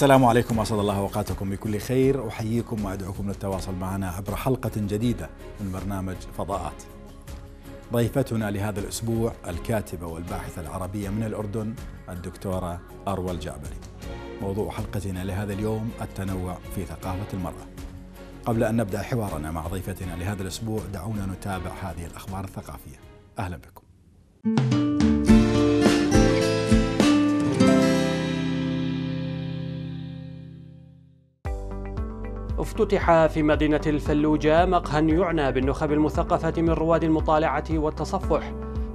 السلام عليكم واسعد الله اوقاتكم بكل خير احييكم وادعوكم للتواصل معنا عبر حلقه جديده من برنامج فضاءات. ضيفتنا لهذا الاسبوع الكاتبه والباحثه العربيه من الاردن الدكتوره اروى الجعبري. موضوع حلقتنا لهذا اليوم التنوع في ثقافه المراه. قبل ان نبدا حوارنا مع ضيفتنا لهذا الاسبوع دعونا نتابع هذه الاخبار الثقافيه. اهلا بكم. افتتح في مدينة الفلوجة مقهى يعنى بالنخب المثقفة من رواد المطالعة والتصفح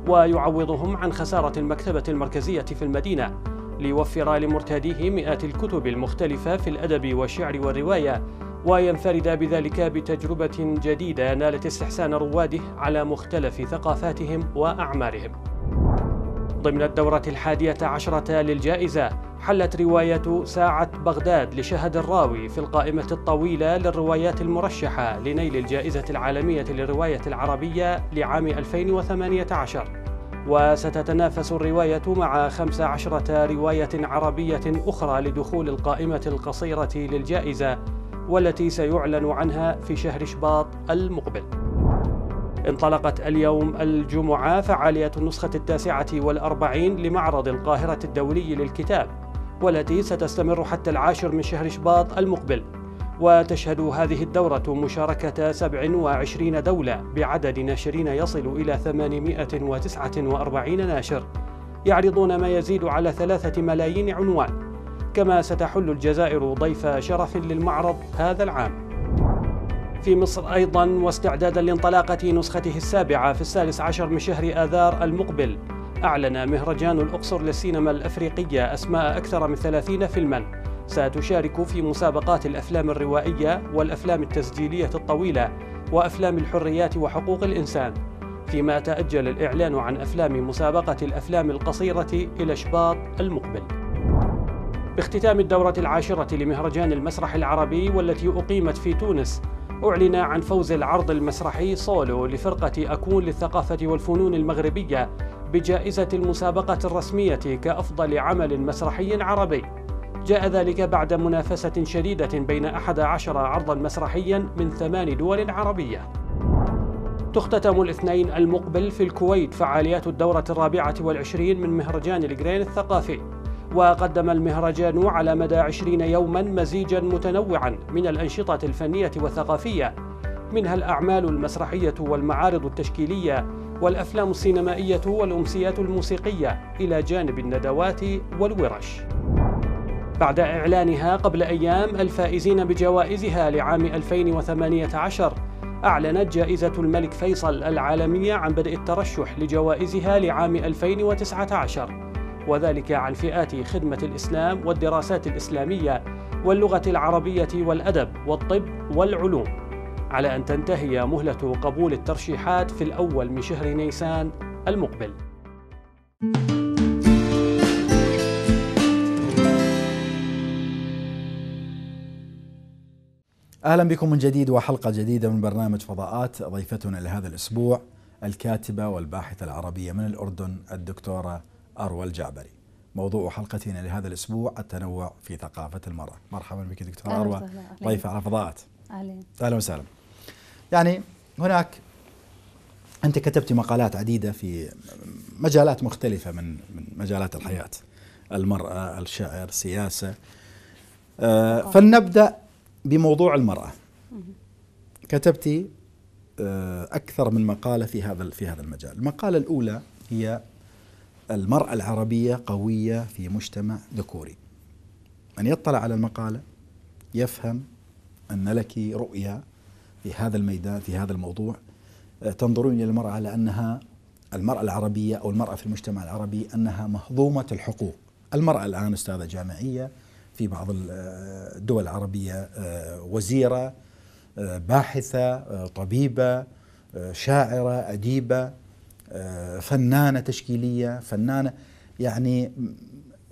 ويعوضهم عن خسارة المكتبة المركزية في المدينة ليوفر لمرتاديه مئات الكتب المختلفة في الأدب والشعر والرواية وينفرد بذلك بتجربة جديدة نالت استحسان رواده على مختلف ثقافاتهم وأعمارهم ضمن الدورة الحادية عشرة للجائزة حلت رواية ساعة بغداد لشهد الراوي في القائمة الطويلة للروايات المرشحة لنيل الجائزة العالمية للرواية العربية لعام 2018 وستتنافس الرواية مع 15 رواية عربية أخرى لدخول القائمة القصيرة للجائزة والتي سيعلن عنها في شهر شباط المقبل انطلقت اليوم الجمعة فعالية النسخة التاسعة والأربعين لمعرض القاهرة الدولي للكتاب والتي ستستمر حتى العاشر من شهر شباط المقبل وتشهد هذه الدورة مشاركة 27 دولة بعدد ناشرين يصل إلى 849 ناشر يعرضون ما يزيد على ثلاثة ملايين عنوان كما ستحل الجزائر ضيف شرف للمعرض هذا العام في مصر أيضا واستعدادا لانطلاقة نسخته السابعة في السادس عشر من شهر آذار المقبل أعلن مهرجان الأقصر للسينما الأفريقية أسماء أكثر من 30 فيلماً ستشارك في مسابقات الأفلام الروائية والأفلام التسجيلية الطويلة وأفلام الحريات وحقوق الإنسان فيما تأجل الإعلان عن أفلام مسابقة الأفلام القصيرة إلى شباط المقبل باختتام الدورة العاشرة لمهرجان المسرح العربي والتي أقيمت في تونس أعلن عن فوز العرض المسرحي سولو لفرقة أكون للثقافة والفنون المغربية بجائزة المسابقة الرسمية كأفضل عمل مسرحي عربي جاء ذلك بعد منافسة شديدة بين أحد عشر عرضا مسرحيا من ثمان دول عربية تختتم الاثنين المقبل في الكويت فعاليات الدورة الرابعة والعشرين من مهرجان الجرين الثقافي وقدم المهرجان على مدى عشرين يوما مزيجا متنوعا من الأنشطة الفنية والثقافية منها الأعمال المسرحية والمعارض التشكيلية والأفلام السينمائية والأمسيات الموسيقية إلى جانب الندوات والورش بعد إعلانها قبل أيام الفائزين بجوائزها لعام 2018 أعلنت جائزة الملك فيصل العالمية عن بدء الترشح لجوائزها لعام 2019 وذلك عن فئات خدمة الإسلام والدراسات الإسلامية واللغة العربية والأدب والطب والعلوم على أن تنتهي مهلة قبول الترشيحات في الأول من شهر نيسان المقبل اهلا بكم من جديد وحلقه جديده من برنامج فضاءات ضيفتنا لهذا الاسبوع الكاتبه والباحثه العربيه من الاردن الدكتوره اروى الجعبري. موضوع حلقتنا لهذا الاسبوع التنوع في ثقافه المراه. مرحبا بك دكتوره اروى ضيفه على فضاءات. اهلا اهلا وسهلا يعني هناك انت كتبت مقالات عديده في مجالات مختلفه من من مجالات الحياه المراه الشعر السياسه آه فلنبدا بموضوع المراه كتبت آه، اكثر من مقاله في هذا في هذا المجال المقاله الاولى هي المراه العربيه قويه في مجتمع ذكوري من يطلع على المقاله يفهم أن لك رؤية في هذا الميدان في هذا الموضوع آه، تنظرون إلى المرأة على أنها المرأة العربية أو المرأة في المجتمع العربي أنها مهضومة الحقوق المرأة الآن أستاذة جامعية في بعض آه، الدول العربية آه، وزيرة باحثة طبيبة شاعرة أديبة فنانة تشكيلية فنانة يعني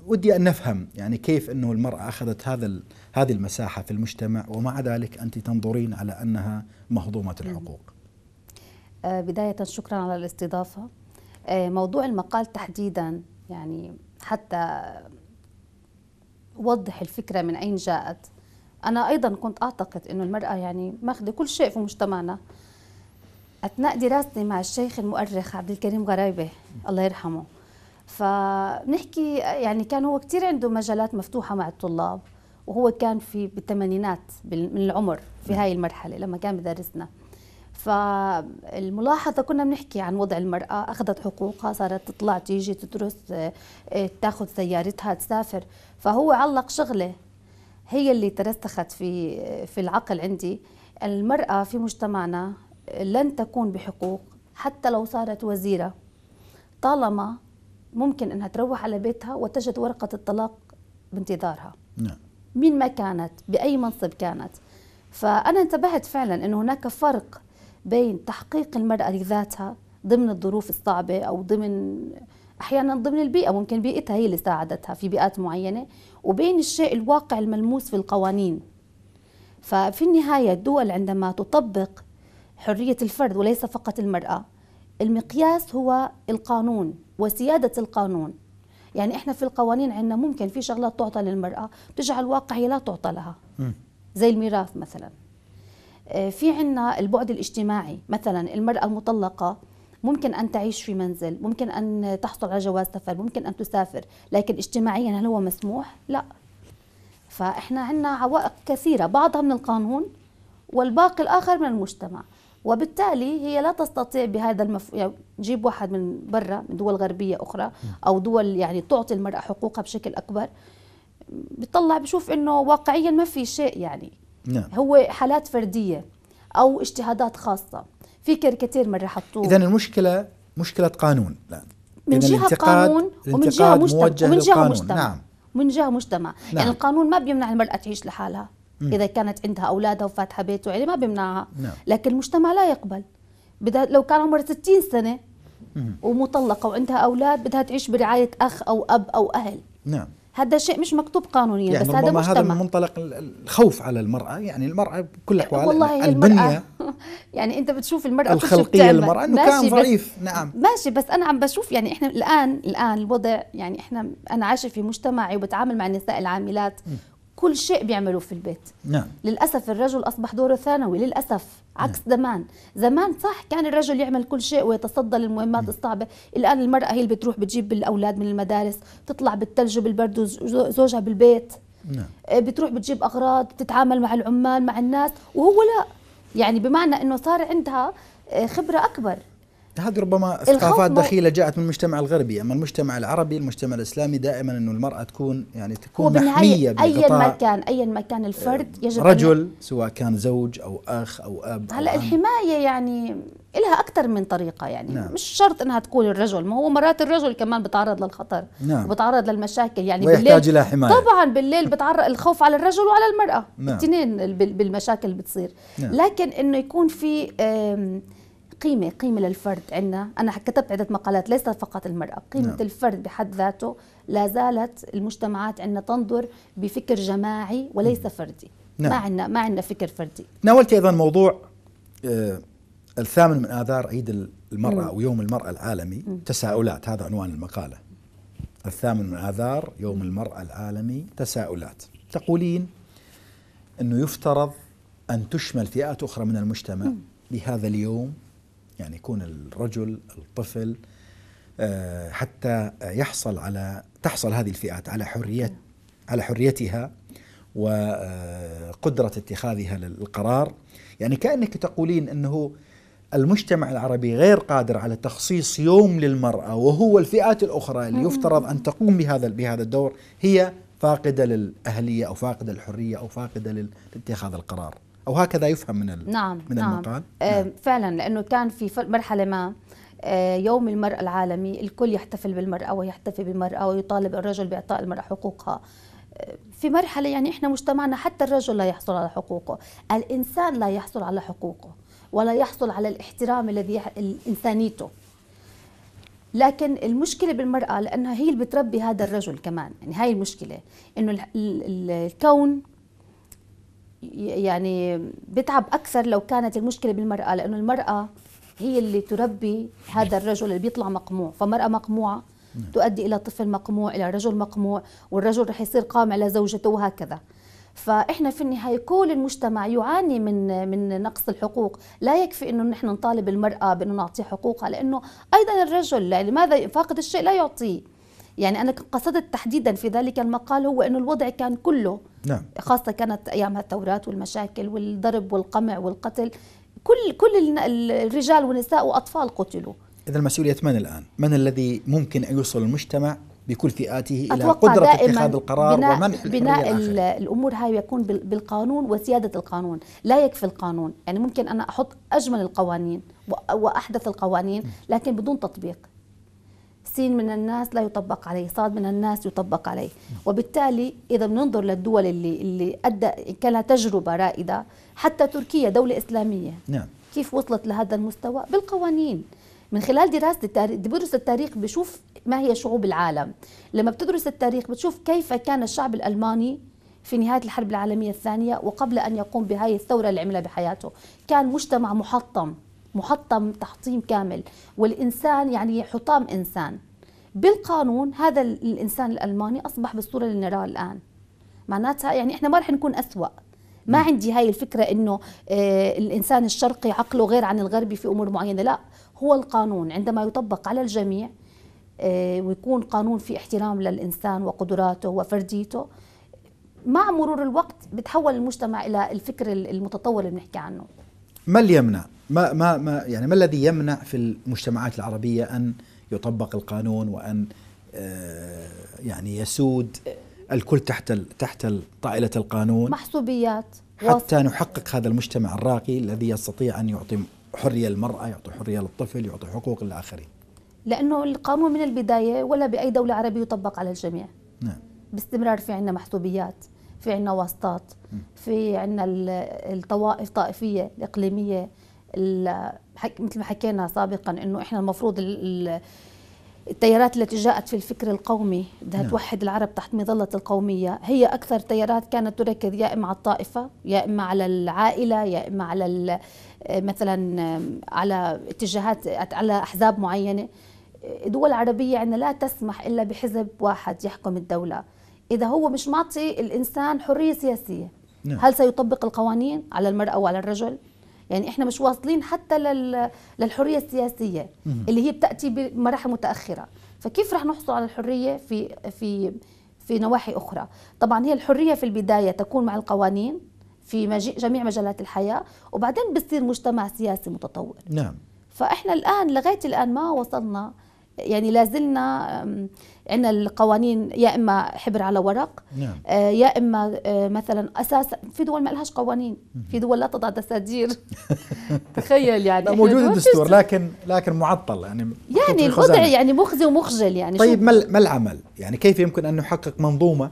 ودي ان نفهم يعني كيف انه المراه اخذت هذا هذه المساحه في المجتمع ومع ذلك انت تنظرين على انها مهضومه الحقوق. آه، بدايه شكرا على الاستضافه. آه، موضوع المقال تحديدا يعني حتى وضح الفكره من اين جاءت. انا ايضا كنت اعتقد انه المراه يعني ماخذه كل شيء في مجتمعنا. اثناء دراستي مع الشيخ المؤرخ عبد الكريم غرايبه الله يرحمه فنحكي يعني كان هو كثير عنده مجالات مفتوحة مع الطلاب وهو كان في بالثمانينات من العمر في هاي المرحلة لما كان بدرسنا فالملاحظة كنا بنحكي عن وضع المرأة أخذت حقوقها صارت تطلع تيجي تدرس آه، تاخذ سيارتها تسافر فهو علق شغلة هي اللي ترسخت في آه، في العقل عندي المرأة في مجتمعنا لن تكون بحقوق حتى لو صارت وزيرة طالما ممكن انها تروح على بيتها وتجد ورقه الطلاق بانتظارها نعم مين ما كانت باي منصب كانت فانا انتبهت فعلا انه هناك فرق بين تحقيق المراه لذاتها ضمن الظروف الصعبه او ضمن احيانا ضمن البيئه ممكن بيئتها هي اللي ساعدتها في بيئات معينه وبين الشيء الواقع الملموس في القوانين ففي النهايه الدول عندما تطبق حريه الفرد وليس فقط المراه المقياس هو القانون وسيادة القانون يعني احنا في القوانين عندنا ممكن في شغلات تعطى للمرأة تجعل الواقع هي لا تعطى لها زي الميراث مثلا آه، في عندنا البعد الاجتماعي مثلا المرأة المطلقة ممكن أن تعيش في منزل ممكن أن تحصل على جواز سفر ممكن أن تسافر لكن اجتماعيا هل هو مسموح؟ لا فإحنا عندنا عوائق كثيرة بعضها من القانون والباقي الآخر من المجتمع وبالتالي هي لا تستطيع بهذا المف... يعني جيب واحد من برا من دول غربية أخرى أو دول يعني تعطي المرأة حقوقها بشكل أكبر بتطلع بشوف إنه واقعيا ما في شيء يعني نعم. هو حالات فردية أو اجتهادات خاصة في كاريكاتير مرة حطوه إذا المشكلة مشكلة قانون الآن من جهة قانون ومن جهة مجتمع ومن جهة مجتمع نعم. من جهة مجتمع يعني نعم. يعني القانون ما بيمنع المرأة تعيش لحالها اذا كانت عندها اولادها وفاتحه بيت وعيله يعني ما بيمنعها نعم. لكن المجتمع لا يقبل بدها لو كان عمرها 60 سنه ومطلقه وعندها اولاد بدها تعيش برعايه اخ او اب او اهل نعم هذا شيء مش مكتوب قانونيا يعني بس هذا مجتمع هذا من منطلق الخوف على المراه يعني المراه بكل احوال والله البنيه يعني انت بتشوف المراه الخلقيه المراه انه كان ضعيف نعم ماشي بس انا عم بشوف يعني احنا الان الان الوضع يعني احنا انا عايشه في مجتمعي وبتعامل مع النساء العاملات م. كل شيء بيعملوه في البيت نعم. للأسف الرجل أصبح دوره ثانوي للأسف عكس نعم. زمان زمان صح كان الرجل يعمل كل شيء ويتصدى للمهمات نعم. الصعبة الآن المرأة هي اللي بتروح بتجيب الأولاد من المدارس تطلع بالثلج وبالبرد وزوجها بالبيت نعم. آه، بتروح بتجيب أغراض بتتعامل مع العمال مع الناس وهو لا يعني بمعنى أنه صار عندها آه، خبرة أكبر هذه ربما ثقافات دخيله جاءت من المجتمع الغربي، اما المجتمع العربي، المجتمع الاسلامي دائما انه المراه تكون يعني تكون محميه ايا ما كان ايا ما كان الفرد آه، يجب رجل سواء كان زوج او اخ او اب هلا أو الحمايه يعني لها اكثر من طريقه يعني نعم. مش شرط انها تكون الرجل ما هو مرات الرجل كمان بتعرض للخطر نعم. بتعرض للمشاكل يعني ويحتاج الى حمايه طبعا بالليل بتعرض الخوف على الرجل وعلى المراه نعم. الاثنين بالمشاكل اللي بتصير نعم. لكن انه يكون في قيمة قيمة للفرد عندنا أنا كتبت عدة مقالات ليست فقط المرأة قيمة نعم. الفرد بحد ذاته لا زالت المجتمعات عندنا تنظر بفكر جماعي وليس نعم. فردي نعم. ما عندنا ما عندنا فكر فردي ناولت أيضا موضوع آه الثامن من آذار عيد المرأة أو يوم المرأة العالمي مم. تساؤلات هذا عنوان المقالة الثامن من آذار يوم المرأة العالمي تساؤلات تقولين أنه يفترض أن تشمل فئات أخرى من المجتمع مم. بهذا اليوم يعني يكون الرجل الطفل آه، حتى يحصل على تحصل هذه الفئات على حرية على حريتها وقدرة آه، اتخاذها للقرار يعني كأنك تقولين أنه المجتمع العربي غير قادر على تخصيص يوم للمرأة وهو الفئات الأخرى اللي يفترض أن تقوم بهذا بهذا الدور هي فاقدة للأهلية أو فاقدة للحريه أو فاقدة لاتخاذ القرار او هكذا يفهم من نعم من نعم. المقال آه، نعم. فعلا لانه كان في مرحله ما آه، يوم المرأة العالمي الكل يحتفل بالمرأة ويحتفي بالمرأة ويطالب الرجل بإعطاء المرأة حقوقها آه، في مرحلة يعني إحنا مجتمعنا حتى الرجل لا يحصل على حقوقه الإنسان لا يحصل على حقوقه ولا يحصل على الاحترام الذي إنسانيته لكن المشكلة بالمرأة لأنها هي اللي بتربي هذا الرجل كمان يعني هاي المشكلة إنه الكون يعني بتعب اكثر لو كانت المشكله بالمراه لانه المراه هي اللي تربي هذا الرجل اللي بيطلع مقموع فمراه مقموعه نعم. تؤدي الى طفل مقموع الى رجل مقموع والرجل رح يصير قامع لزوجته وهكذا فاحنا في النهايه كل المجتمع يعاني من من نقص الحقوق، لا يكفي انه نحن نطالب المراه بانه نعطيها حقوقها لانه ايضا الرجل لماذا يعني فاقد الشيء لا يعطيه، يعني أنا قصدت تحديدا في ذلك المقال هو أنه الوضع كان كله نعم. خاصة كانت أيامها الثورات والمشاكل والضرب والقمع والقتل كل كل الرجال والنساء وأطفال قتلوا إذا المسؤولية من الآن؟ من الذي ممكن أن يوصل المجتمع بكل فئاته إلى قدرة اتخاذ القرار بناء ومنح بناء الأمور هاي يكون بالقانون وسيادة القانون لا يكفي القانون يعني ممكن أنا أحط أجمل القوانين وأحدث القوانين لكن بدون تطبيق سين من الناس لا يطبق عليه صاد من الناس يطبق عليه وبالتالي إذا بننظر للدول اللي, اللي أدى كان لها تجربة رائدة حتى تركيا دولة إسلامية نعم. كيف وصلت لهذا المستوى بالقوانين من خلال دراسة التاريخ بدرس التاريخ بشوف ما هي شعوب العالم لما بتدرس التاريخ بتشوف كيف كان الشعب الألماني في نهاية الحرب العالمية الثانية وقبل أن يقوم بهاي الثورة اللي عملها بحياته كان مجتمع محطم محطم تحطيم كامل والإنسان يعني حطام إنسان بالقانون هذا الإنسان الألماني أصبح بالصورة اللي نراها الآن معناتها يعني إحنا ما رح نكون أسوأ ما عندي هاي الفكرة إنه آه، الإنسان الشرقي عقله غير عن الغربي في أمور معينة لا هو القانون عندما يطبق على الجميع آه، ويكون قانون في احترام للإنسان وقدراته وفرديته مع مرور الوقت بتحول المجتمع إلى الفكر المتطور اللي بنحكي عنه ما اللي يمنع ما ما ما يعني ما الذي يمنع في المجتمعات العربيه ان يطبق القانون وان آه، يعني يسود الكل تحت تحت طائله القانون محسوبيات حتى نحقق هذا المجتمع الراقي الذي يستطيع ان يعطي حريه للمراه، يعطي حريه للطفل، يعطي حقوق للاخرين. لانه القانون من البدايه ولا باي دوله عربيه يطبق على الجميع. نعم. باستمرار في عندنا محسوبيات. في عنا واسطات في عنا الطوائف طائفية الإقليمية مثل ما حكينا سابقا انه احنا المفروض التيارات التي جاءت في الفكر القومي بدها نعم. توحد العرب تحت مظلة القومية هي أكثر تيارات كانت تركز يا إما على الطائفة يا إما على العائلة يا إما على مثلا على اتجاهات على أحزاب معينة دول العربية عندنا لا تسمح إلا بحزب واحد يحكم الدولة إذا هو مش معطي الإنسان حرية سياسية نعم. هل سيطبق القوانين على المرأة وعلى الرجل؟ يعني احنا مش واصلين حتى لل... للحريه السياسيه مم. اللي هي بتاتي بمراحل متاخره فكيف رح نحصل على الحريه في في في نواحي اخرى طبعا هي الحريه في البدايه تكون مع القوانين في مجي... جميع مجالات الحياه وبعدين بصير مجتمع سياسي متطور نعم فاحنا الان لغايه الان ما وصلنا يعني لازلنا عندنا القوانين يا اما حبر على ورق نعم. آه يا اما آه مثلا اساس في دول ما لهاش قوانين في دول لا تضع دساتير تخيل يعني موجود الدستور لكن لكن معطل يعني يعني الوضع يعني مخزي ومخجل يعني طيب ما العمل؟ يعني كيف يمكن ان نحقق منظومه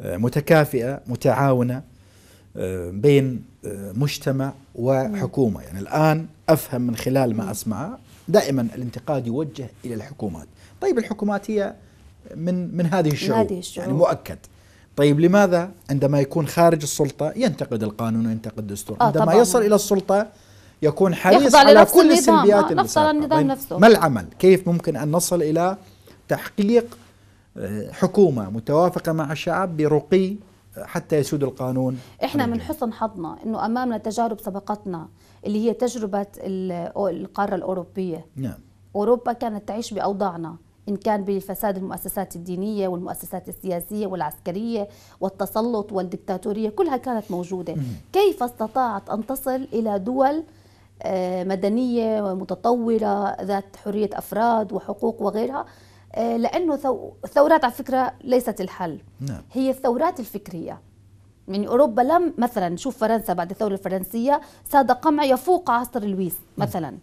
آه، متكافئه متعاونه آه، بين آه، مجتمع وحكومه يعني الان افهم من خلال ما اسمعه دائما الانتقاد يوجه الى الحكومات طيب الحكومات هي من من هذه الشعوب, هذه الشعوب. يعني مؤكد طيب لماذا عندما يكون خارج السلطه ينتقد القانون وينتقد الدستور آه عندما طبعاً. يصل الى السلطه يكون حريص على كل السلبيات اللي النظام طيب، نفسه ما العمل كيف ممكن ان نصل الى تحقيق آه، حكومه متوافقه مع الشعب برقي حتى يسود القانون احنا من حسن حظنا انه امامنا تجارب سبقتنا اللي هي تجربة القارة الأوروبية نعم. أوروبا كانت تعيش بأوضاعنا إن كان بفساد المؤسسات الدينية والمؤسسات السياسية والعسكرية والتسلط والدكتاتورية كلها كانت موجودة كيف استطاعت أن تصل إلى دول آه، مدنية ومتطورة ذات حرية أفراد وحقوق وغيرها آه، لأنه الثورات على فكرة ليست الحل نعم. هي الثورات الفكرية يعني اوروبا لم مثلا شوف فرنسا بعد الثوره الفرنسيه ساد قمع يفوق عصر لويس مثلا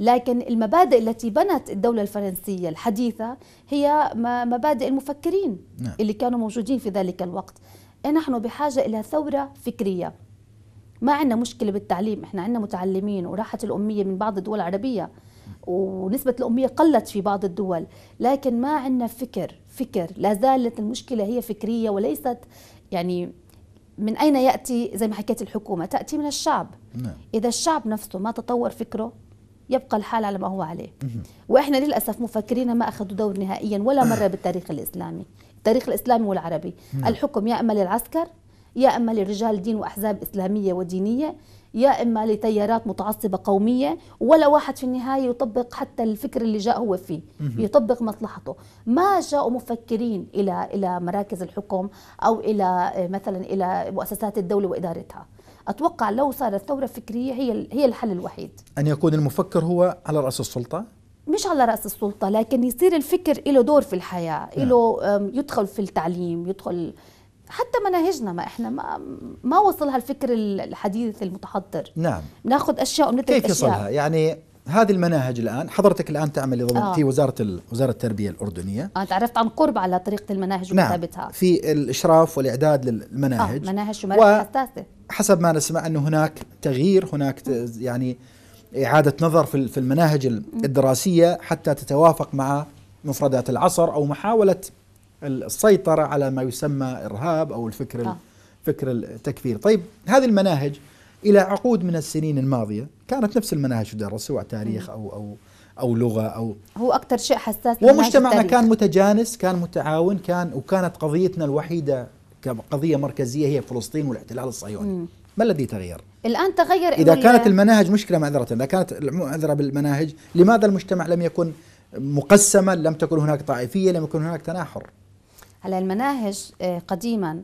لكن المبادئ التي بنت الدولة الفرنسية الحديثة هي مبادئ المفكرين نعم. اللي كانوا موجودين في ذلك الوقت إيه، نحن بحاجة إلى ثورة فكرية ما عندنا مشكلة بالتعليم احنا عندنا متعلمين وراحت الأمية من بعض الدول العربية ونسبة الأمية قلت في بعض الدول لكن ما عندنا فكر فكر لا زالت المشكلة هي فكرية وليست يعني من أين يأتي زي ما حكيت الحكومة تأتي من الشعب نعم. إذا الشعب نفسه ما تطور فكره يبقى الحال على ما هو عليه وإحنا للأسف مفكرين ما أخذوا دور نهائيا ولا مرة بالتاريخ الإسلامي التاريخ الإسلامي والعربي نعم. الحكم يا إما للعسكر يا اما لرجال دين واحزاب اسلاميه ودينيه يا إما لتيارات متعصبة قومية ولا واحد في النهاية يطبق حتى الفكر اللي جاء هو فيه يطبق مصلحته ما جاءوا مفكرين إلى إلى مراكز الحكم أو إلى آه، مثلا إلى مؤسسات الدولة وإدارتها أتوقع لو صارت ثورة فكرية هي هي الحل الوحيد أن يكون المفكر هو على رأس السلطة مش على رأس السلطة لكن يصير الفكر له دور في الحياة له نعم. يدخل في التعليم يدخل حتى مناهجنا ما احنا ما ما وصلها الفكر الحديث المتحضر نعم ناخذ اشياء ونترك كيف أشياء. يصلها يعني هذه المناهج الان حضرتك الان تعمل آه. في وزاره وزاره التربيه الاردنيه آه تعرفت عن قرب على طريقه المناهج وكتابتها نعم. في الاشراف والاعداد للمناهج آه. مناهج ومراحل حساسه حسب ما نسمع انه هناك تغيير هناك يعني اعاده نظر في في المناهج الدراسيه حتى تتوافق مع مفردات العصر او محاوله السيطرة على ما يسمى إرهاب أو الفكر آه. فكر التكفير طيب هذه المناهج إلى عقود من السنين الماضية كانت نفس المناهج تدرس سواء تاريخ أو أو أو لغة أو هو أكثر شيء حساس ومجتمعنا كان متجانس كان متعاون كان وكانت قضيتنا الوحيدة كقضية مركزية هي فلسطين والاحتلال الصهيوني ما الذي تغير؟ الآن تغير إذا كانت المناهج مشكلة معذرة إذا كانت معذرة بالمناهج لماذا المجتمع لم يكن مقسما لم تكن هناك طائفية لم يكن هناك تناحر هلا المناهج آه، قديما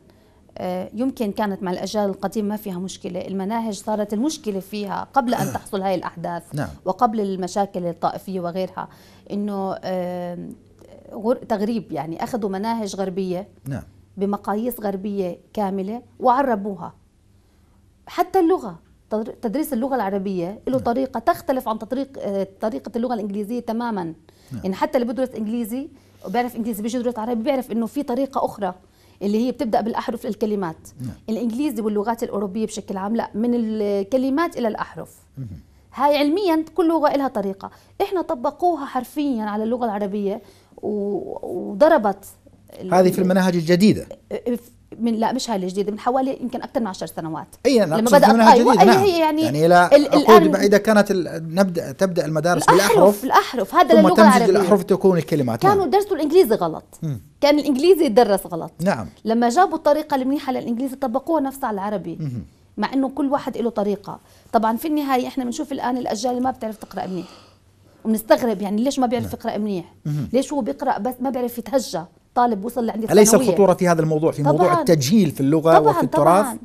آه، يمكن كانت مع الأجيال القديمة ما فيها مشكلة المناهج صارت المشكلة فيها قبل أن تحصل هاي الأحداث نعم. وقبل المشاكل الطائفية وغيرها أنه آه، تغريب يعني أخذوا مناهج غربية نعم. بمقاييس غربية كاملة وعربوها حتى اللغة تدريس اللغة العربية له نعم. طريقة تختلف عن تطريق طريقة اللغة الإنجليزية تماما نعم. يعني حتى اللي بدرس إنجليزي وبيعرف انجليزي بيجي دروس عربي بيعرف انه في طريقه اخرى اللي هي بتبدا بالاحرف للكلمات نعم. الانجليزي واللغات الاوروبيه بشكل عام لا من الكلمات الى الاحرف هاي علميا كل لغه لها طريقه احنا طبقوها حرفيا على اللغه العربيه وضربت هذه في المناهج الجديده إيه، إيه، من لا مش هاي الجديده من حوالي يمكن اكثر من 10 سنوات اي لما بدات أيوة نعم. هي يعني يعني الى الان بعيده كانت نبدا تبدا المدارس الاحرف بالاحرف الاحرف هذا ثم اللغه العربيه الاحرف تكون الكلمات كانوا نعم. درسوا الانجليزي غلط م. كان الانجليزي يدرس غلط نعم لما جابوا الطريقه المنيحه للانجليزي طبقوها نفسها على العربي م. مع انه كل واحد له طريقه طبعا في النهايه احنا بنشوف الان الاجيال اللي ما بتعرف تقرا منيح ونستغرب يعني ليش ما بيعرف نعم. يقرا منيح ليش هو بيقرا بس ما بيعرف يتهجى طالب وصل لعندي اليس الخطوره في هذا الموضوع في طبعاً موضوع التجهيل في اللغه طبعاً وفي التراث طبعا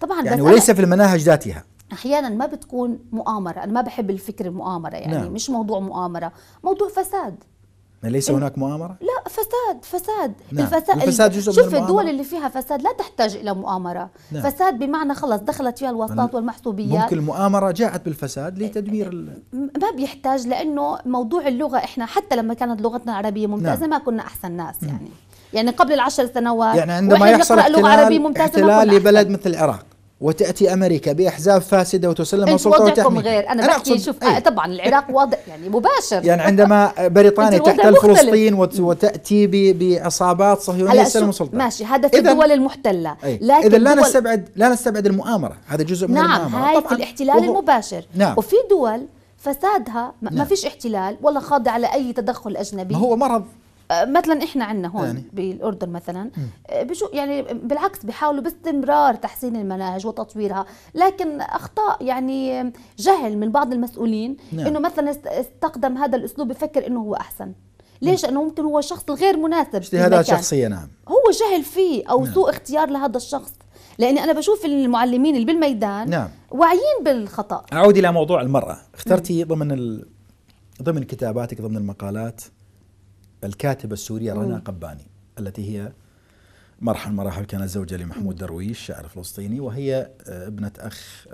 طبعا يعني وليس في المناهج ذاتها احيانا ما بتكون مؤامره انا ما بحب الفكر المؤامره يعني نعم. مش موضوع مؤامره موضوع فساد يعني ليس إيه. هناك مؤامرة؟ لا فساد فساد نعم. الفساد, الفساد جزء شوف من الدول اللي فيها فساد لا تحتاج إلى مؤامرة نعم. فساد بمعنى خلص دخلت فيها الواسطات والمحسوبيات ممكن المؤامرة جاءت بالفساد لتدمير ال... ما بيحتاج لأنه موضوع اللغة إحنا حتى لما كانت لغتنا العربية نعم. ممتازة نعم. ما كنا أحسن ناس يعني يعني قبل العشر سنوات يعني عندما يحصل احتلال, لغة ممتازة احتلال لبلد مثل العراق وتاتي امريكا باحزاب فاسده وتسلم السلطه وتحمي غير انا, أنا بحكي شوف آه، أيه؟ طبعا العراق واضح يعني مباشر يعني عندما بريطانيا تحتل فلسطين وتاتي بعصابات صهيونيه تسلم السلطه ماشي هذا في الدول المحتله لكن اذا لا نستبعد لا نستبعد المؤامره هذا جزء من نعم المؤامره نعم هاي في الاحتلال وهو المباشر نعم وفي دول فسادها ما نعم. فيش احتلال ولا خاضع على اي تدخل اجنبي ما هو مرض آه، مثلا احنا عندنا هون يعني. بالاردن مثلا آه، بشو يعني بالعكس بيحاولوا باستمرار تحسين المناهج وتطويرها لكن اخطاء يعني جهل من بعض المسؤولين نعم. انه مثلا استقدم هذا الاسلوب بفكر انه هو احسن ليش انه ممكن هو شخص الغير مناسب اجتهادات شخصيه نعم هو جهل فيه او نعم. سوء اختيار لهذا الشخص لاني انا بشوف المعلمين اللي بالميدان نعم. واعيين بالخطا اعود الى موضوع المراه اخترتي ضمن ال... ضمن كتاباتك ضمن المقالات الكاتبة السورية رنا قباني التي هي مرحل مراحل كانت زوجة لمحمود درويش شاعر فلسطيني وهي آه، ابنة أخ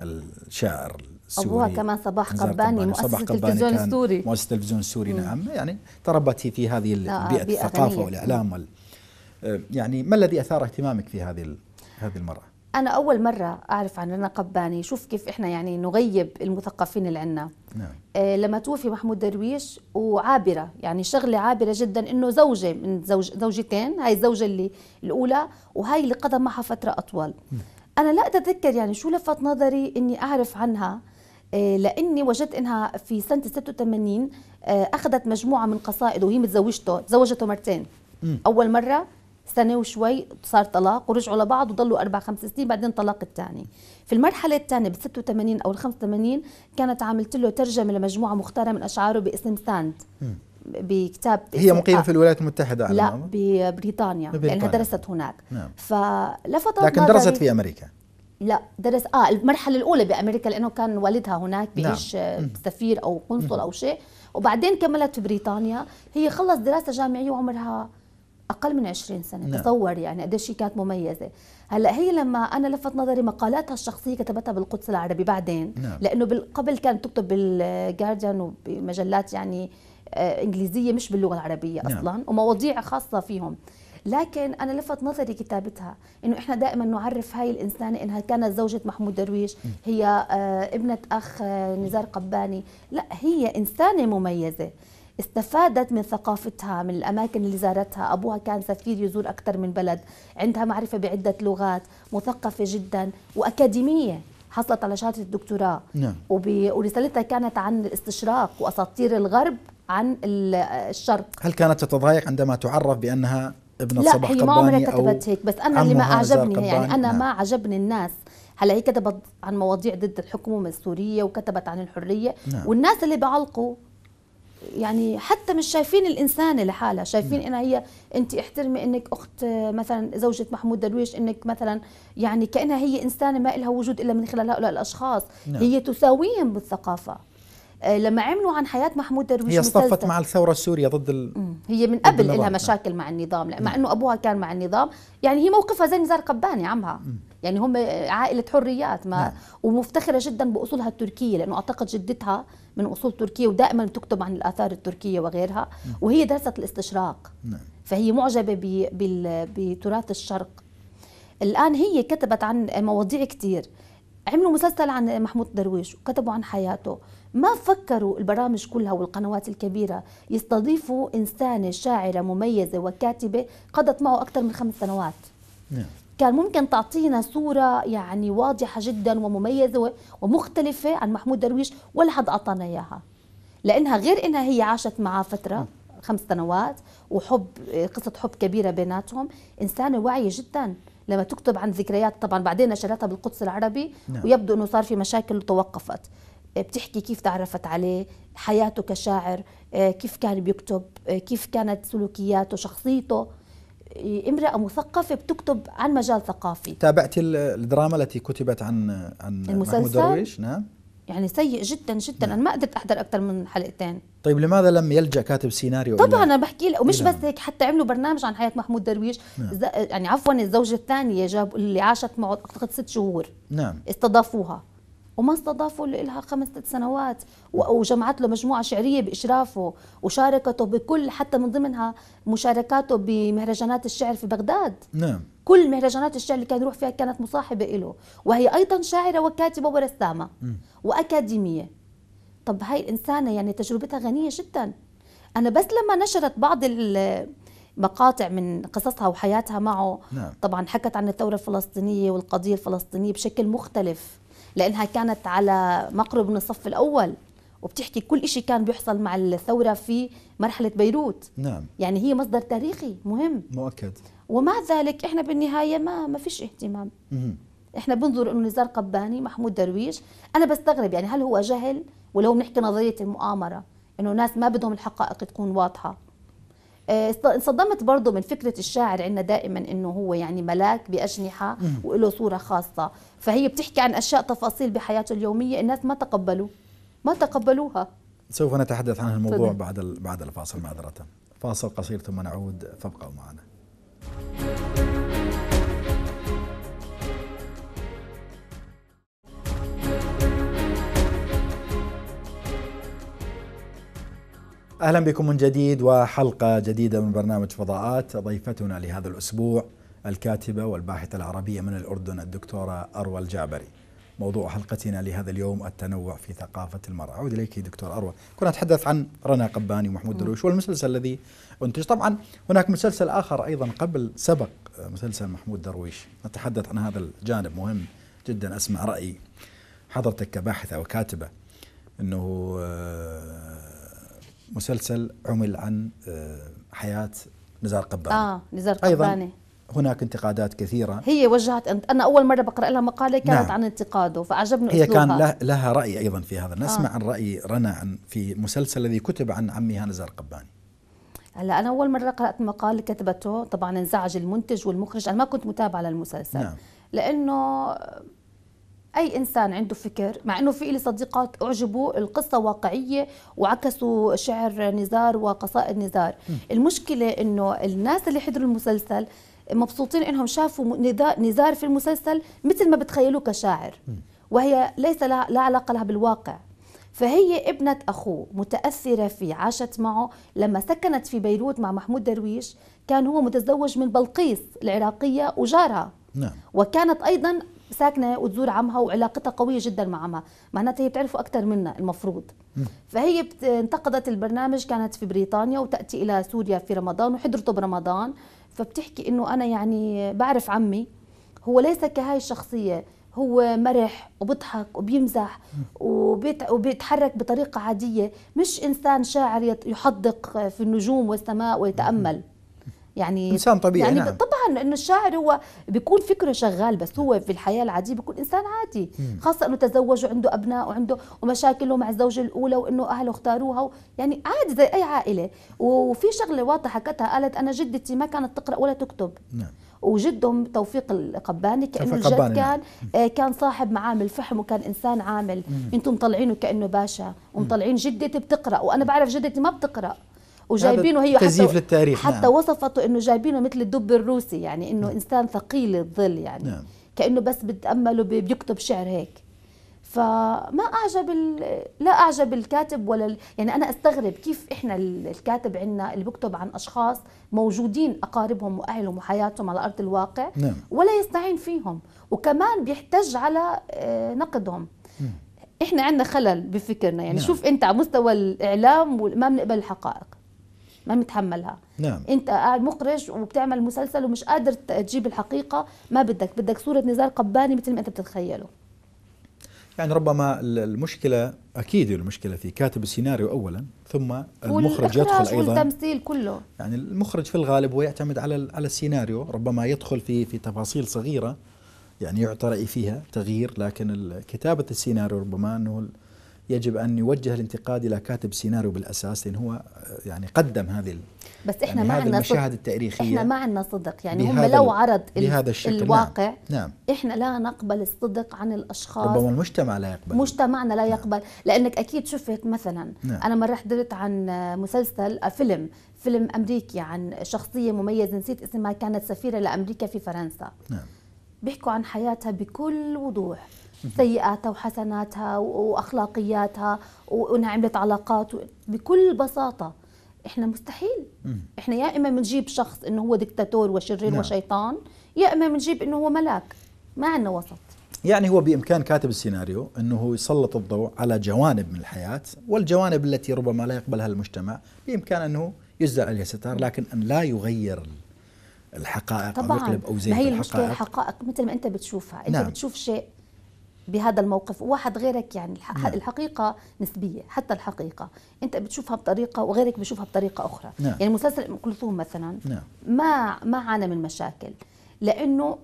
الشاعر السوري أبوها كمان صباح قباني مؤسس التلفزيون السوري مؤسس التلفزيون السوري نعم يعني تربت في هذه آه، بيئة الثقافة والإعلام وال آه، يعني ما الذي أثار اهتمامك في هذه هذه المرأة؟ انا اول مره اعرف عن رنا قباني شوف كيف احنا يعني نغيب المثقفين اللي عندنا نعم. آه لما توفي محمود درويش وعابره يعني شغله عابره جدا انه زوجه من زوج زوجتين هاي الزوجه اللي الاولى وهاي اللي قضى معها فتره اطول م. انا لا اتذكر يعني شو لفت نظري اني اعرف عنها آه لاني وجدت انها في سنه 86 آه اخذت مجموعه من قصائده وهي متزوجته تزوجته مرتين م. اول مره سنه وشوي صار طلاق ورجعوا لبعض وضلوا اربع خمس سنين بعدين طلاق الثاني في المرحله الثانيه بال 86 او ال 85 كانت عملت له ترجمه لمجموعه مختاره من اشعاره باسم ساند بكتاب هي مقيمه آه. في الولايات المتحده على لا ببريطانيا, ببريطانيا لانها درست هناك نعم. فلفتت لكن درست في امريكا لا درس اه المرحله الاولى بامريكا لانه كان والدها هناك نعم. بيعيش نعم. سفير او قنصل او شيء وبعدين كملت في بريطانيا هي خلص دراسه جامعيه وعمرها اقل من 20 سنه نعم. تصور يعني قديش كانت مميزه هلا هي لما انا لفت نظري مقالاتها الشخصيه كتبتها بالقدس العربي بعدين نعم. لانه قبل كانت تكتب بالجارديان وبمجلات يعني آه، انجليزيه مش باللغه العربيه نعم. اصلا ومواضيع خاصه فيهم لكن انا لفت نظري كتابتها انه احنا دائما نعرف هاي الانسانه انها كانت زوجة محمود درويش هي آه، ابنة اخ آه، نزار قباني لا هي انسانه مميزه استفادت من ثقافتها من الأماكن اللي زارتها أبوها كان سفير يزور أكثر من بلد عندها معرفة بعدة لغات مثقفة جدا وأكاديمية حصلت على شهادة الدكتوراه نعم. ورسالتها كانت عن الاستشراق وأساطير الغرب عن الشرق هل كانت تتضايق عندما تعرف بأنها ابنة لا صباح هي ما عمرها كتبت هيك بس أنا اللي ما أعجبني يعني أنا نعم. ما عجبني الناس هلا هي كتبت عن مواضيع ضد الحكومة السورية وكتبت عن الحرية نعم. والناس اللي بعلقوا يعني حتى مش شايفين الانسانه لحالها شايفين انها هي انت احترمي انك اخت مثلا زوجة محمود درويش انك مثلا يعني كانها هي انسانه ما لها وجود الا من خلال هؤلاء الاشخاص نعم. هي تساويهم بالثقافه آه، لما عملوا عن حياه محمود درويش هي اصطفت مع الثوره السوريه ضد ال... هي من قبل لها مشاكل مع النظام مع نعم. انه ابوها كان مع النظام يعني هي موقفها زي نزار قباني عمها نعم. يعني هم عائله حريات ما نعم. ومفتخره جدا باصولها التركيه لانه اعتقد جدتها من اصول تركيه ودائما بتكتب عن الاثار التركيه وغيرها نعم. وهي درست الاستشراق نعم. فهي معجبه بتراث الشرق الان هي كتبت عن مواضيع كثير عملوا مسلسل عن محمود درويش وكتبوا عن حياته ما فكروا البرامج كلها والقنوات الكبيرة يستضيفوا إنسانة شاعرة مميزة وكاتبة قضت معه أكثر من خمس سنوات نعم. كان ممكن تعطينا صورة يعني واضحة جدا ومميزة ومختلفة عن محمود درويش ولا حد أعطانا إياها لأنها غير إنها هي عاشت معاه فترة نعم. خمس سنوات وحب قصة حب كبيرة بيناتهم إنسانة واعية جدا لما تكتب عن ذكريات طبعا بعدين نشرتها بالقدس العربي نعم. ويبدو انه صار في مشاكل وتوقفت بتحكي كيف تعرفت عليه حياته كشاعر آه، كيف كان بيكتب آه، كيف كانت سلوكياته شخصيته امرأة مثقفة بتكتب عن مجال ثقافي تابعتي الدراما التي كتبت عن عن محمود درويش نعم يعني سيء جدا جدا نعم. انا ما قدرت احضر اكثر من حلقتين طيب لماذا لم يلجا كاتب سيناريو طبعا انا بحكي لك ومش بس هيك حتى عملوا برنامج عن حياه محمود درويش نعم. يعني عفوا الزوجه الثانيه جاب اللي عاشت معه اعتقد ست شهور نعم استضافوها وما استضافوا لها خمس ست سنوات وجمعت له مجموعه شعريه باشرافه وشاركته بكل حتى من ضمنها مشاركاته بمهرجانات الشعر في بغداد نعم كل مهرجانات الشعر اللي كان يروح فيها كانت مصاحبه له وهي ايضا شاعره وكاتبه ورسامه واكاديميه طب هاي الانسانه يعني تجربتها غنيه جدا انا بس لما نشرت بعض مقاطع من قصصها وحياتها معه نعم. طبعا حكت عن الثوره الفلسطينيه والقضيه الفلسطينيه بشكل مختلف لأنها كانت على مقرب من الصف الأول وبتحكي كل شيء كان بيحصل مع الثورة في مرحلة بيروت نعم يعني هي مصدر تاريخي مهم مؤكد ومع ذلك احنا بالنهاية ما ما فيش اهتمام مه. احنا بنظر انه نزار قباني محمود درويش انا بستغرب يعني هل هو جهل ولو بنحكي نظرية المؤامرة انه ناس ما بدهم الحقائق تكون واضحة آه، انصدمت برضه من فكره الشاعر عندنا دائما انه هو يعني ملاك باجنحه وله صوره خاصه فهي بتحكي عن اشياء تفاصيل بحياته اليوميه الناس ما تقبلوا ما تقبلوها سوف نتحدث عن الموضوع بعد بعد الفاصل معذره فاصل قصير ثم نعود فابقوا معنا اهلا بكم من جديد وحلقه جديده من برنامج فضاءات ضيفتنا لهذا الاسبوع الكاتبه والباحثه العربيه من الاردن الدكتوره اروى الجعبري. موضوع حلقتنا لهذا اليوم التنوع في ثقافه المراه. اعود اليك دكتور اروى، كنا نتحدث عن رنا قباني ومحمود درويش والمسلسل الذي انتج، طبعا هناك مسلسل اخر ايضا قبل سبق مسلسل محمود درويش، نتحدث عن هذا الجانب مهم جدا اسمع راي حضرتك كباحثه وكاتبه انه آه، مسلسل عمل عن آه، حياة نزار قباني آه نزار قباني أيضا هناك انتقادات كثيرة هي وجهت أنت أنا أول مرة بقرأ لها مقالة كانت نعم. عن انتقاده فعجبني هي كان لها رأي أيضا في هذا نسمع آه. عن رأي رنا عن في مسلسل الذي كتب عن عمها نزار قباني هلا انا اول مره قرات مقال كتبته طبعا انزعج المنتج والمخرج انا ما كنت متابعه للمسلسل نعم. لانه اي انسان عنده فكر مع انه في لي صديقات اعجبوا القصه واقعيه وعكسوا شعر نزار وقصائد نزار المشكله انه الناس اللي حضروا المسلسل مبسوطين انهم شافوا نزار في المسلسل مثل ما بتخيلوه كشاعر وهي ليس لا علاقه لها بالواقع فهي ابنة أخوه متأثرة فيه عاشت معه لما سكنت في بيروت مع محمود درويش كان هو متزوج من بلقيس العراقية وجارها نعم. وكانت أيضا ساكنه وتزور عمها وعلاقتها قويه جدا مع عمها معناتها هي بتعرفه اكثر منا المفروض فهي انتقدت البرنامج كانت في بريطانيا وتاتي الى سوريا في رمضان وحضرته برمضان فبتحكي انه انا يعني بعرف عمي هو ليس كهاي الشخصيه هو مرح وبيضحك وبيمزح وبيت وبيتحرك بطريقه عاديه مش انسان شاعر يحدق في النجوم والسماء ويتامل يعني انسان طبيعي يعني نعم. طبعا انه الشاعر هو بيكون فكره شغال بس هو في الحياه العاديه بيكون انسان عادي خاصه انه تزوج وعنده ابناء وعنده ومشاكله مع الزوجه الاولى وانه اهله اختاروها يعني عادي زي اي عائله وفي شغله واضحه حكتها قالت انا جدتي ما كانت تقرا ولا تكتب نعم. وجدهم توفيق القباني كانه الجد كان نعم. آه كان صاحب معامل فحم وكان انسان عامل انتم مطلعينه كانه باشا ومطلعين جدتي بتقرا وانا بعرف جدتي ما بتقرا وجايبينه هي تزييف للتاريخ حتى نعم. وصفته انه جايبينه مثل الدب الروسي يعني انه نعم. انسان ثقيل الظل يعني نعم. كانه بس بتامله بيكتب شعر هيك فما اعجب لا اعجب الكاتب ولا يعني انا استغرب كيف احنا الكاتب عندنا اللي بيكتب عن اشخاص موجودين اقاربهم واهلهم وحياتهم على ارض الواقع نعم. ولا يستعين فيهم وكمان بيحتج على آه، نقدهم نعم. احنا عندنا خلل بفكرنا يعني نعم. شوف انت على مستوى الاعلام وما بنقبل الحقائق ما متحملها نعم. انت قاعد مخرج وبتعمل مسلسل ومش قادر تجيب الحقيقه ما بدك بدك صوره نزار قباني مثل ما انت بتتخيله يعني ربما المشكله اكيد المشكله في كاتب السيناريو اولا ثم المخرج يدخل ايضا والتمثيل كله يعني المخرج في الغالب هو يعتمد على على السيناريو ربما يدخل في في تفاصيل صغيره يعني يعطى راي فيها تغيير لكن كتابه السيناريو ربما انه يجب ان يوجه الانتقاد الى كاتب سيناريو بالاساس لان هو يعني قدم هذه بس احنا يعني ما عندنا المشاهد التاريخيه احنا ما عندنا صدق يعني هم لو عرض بهذا الشكل نعم. الواقع نعم. نعم. احنا لا نقبل الصدق عن الاشخاص ربما المجتمع لا يقبل مجتمعنا لا نعم. يقبل نعم. لانك اكيد شفت مثلا نعم. انا مره حضرت عن مسلسل آه، فيلم فيلم امريكي عن شخصيه مميزه نسيت اسمها كانت سفيره لامريكا في فرنسا نعم بيحكوا عن حياتها بكل وضوح سيئاتها وحسناتها واخلاقياتها وانها عملت علاقات بكل بساطه احنا مستحيل احنا يا اما بنجيب شخص انه هو دكتاتور وشرير نعم. وشيطان يا اما بنجيب انه هو ملاك ما عندنا وسط يعني هو بامكان كاتب السيناريو انه يسلط الضوء على جوانب من الحياه والجوانب التي ربما لا يقبلها المجتمع بامكان انه يزرع عليها ستار لكن ان لا يغير الحقائق طبعا أو يقلب أو زي ما هي الحقائق. المشكلة الحقائق مثل ما أنت بتشوفها أنت نعم. بتشوف شيء بهذا الموقف وواحد غيرك يعني نعم. الحقيقه نسبيه حتى الحقيقه انت بتشوفها بطريقه وغيرك بيشوفها بطريقه اخرى نعم. يعني مسلسل ام كلثوم مثلا نعم. ما ما عانى من مشاكل لانه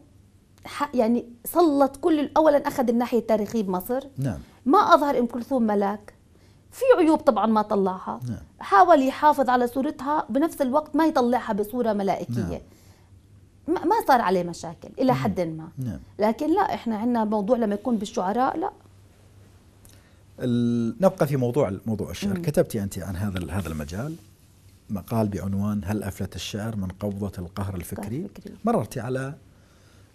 يعني سلط كل اولا اخذ الناحيه التاريخيه بمصر نعم. ما اظهر ام كلثوم ملاك في عيوب طبعا ما طلعها نعم. حاول يحافظ على صورتها بنفس الوقت ما يطلعها بصوره ملائكيه نعم. ما صار عليه مشاكل الى حد ما نعم. لكن لا احنا عندنا موضوع لما يكون بالشعراء لا نبقى في موضوع موضوع الشعر كتبتي انت عن هذا هذا المجال مقال بعنوان هل افلت الشعر من قبضه القهر الفكري مررتي على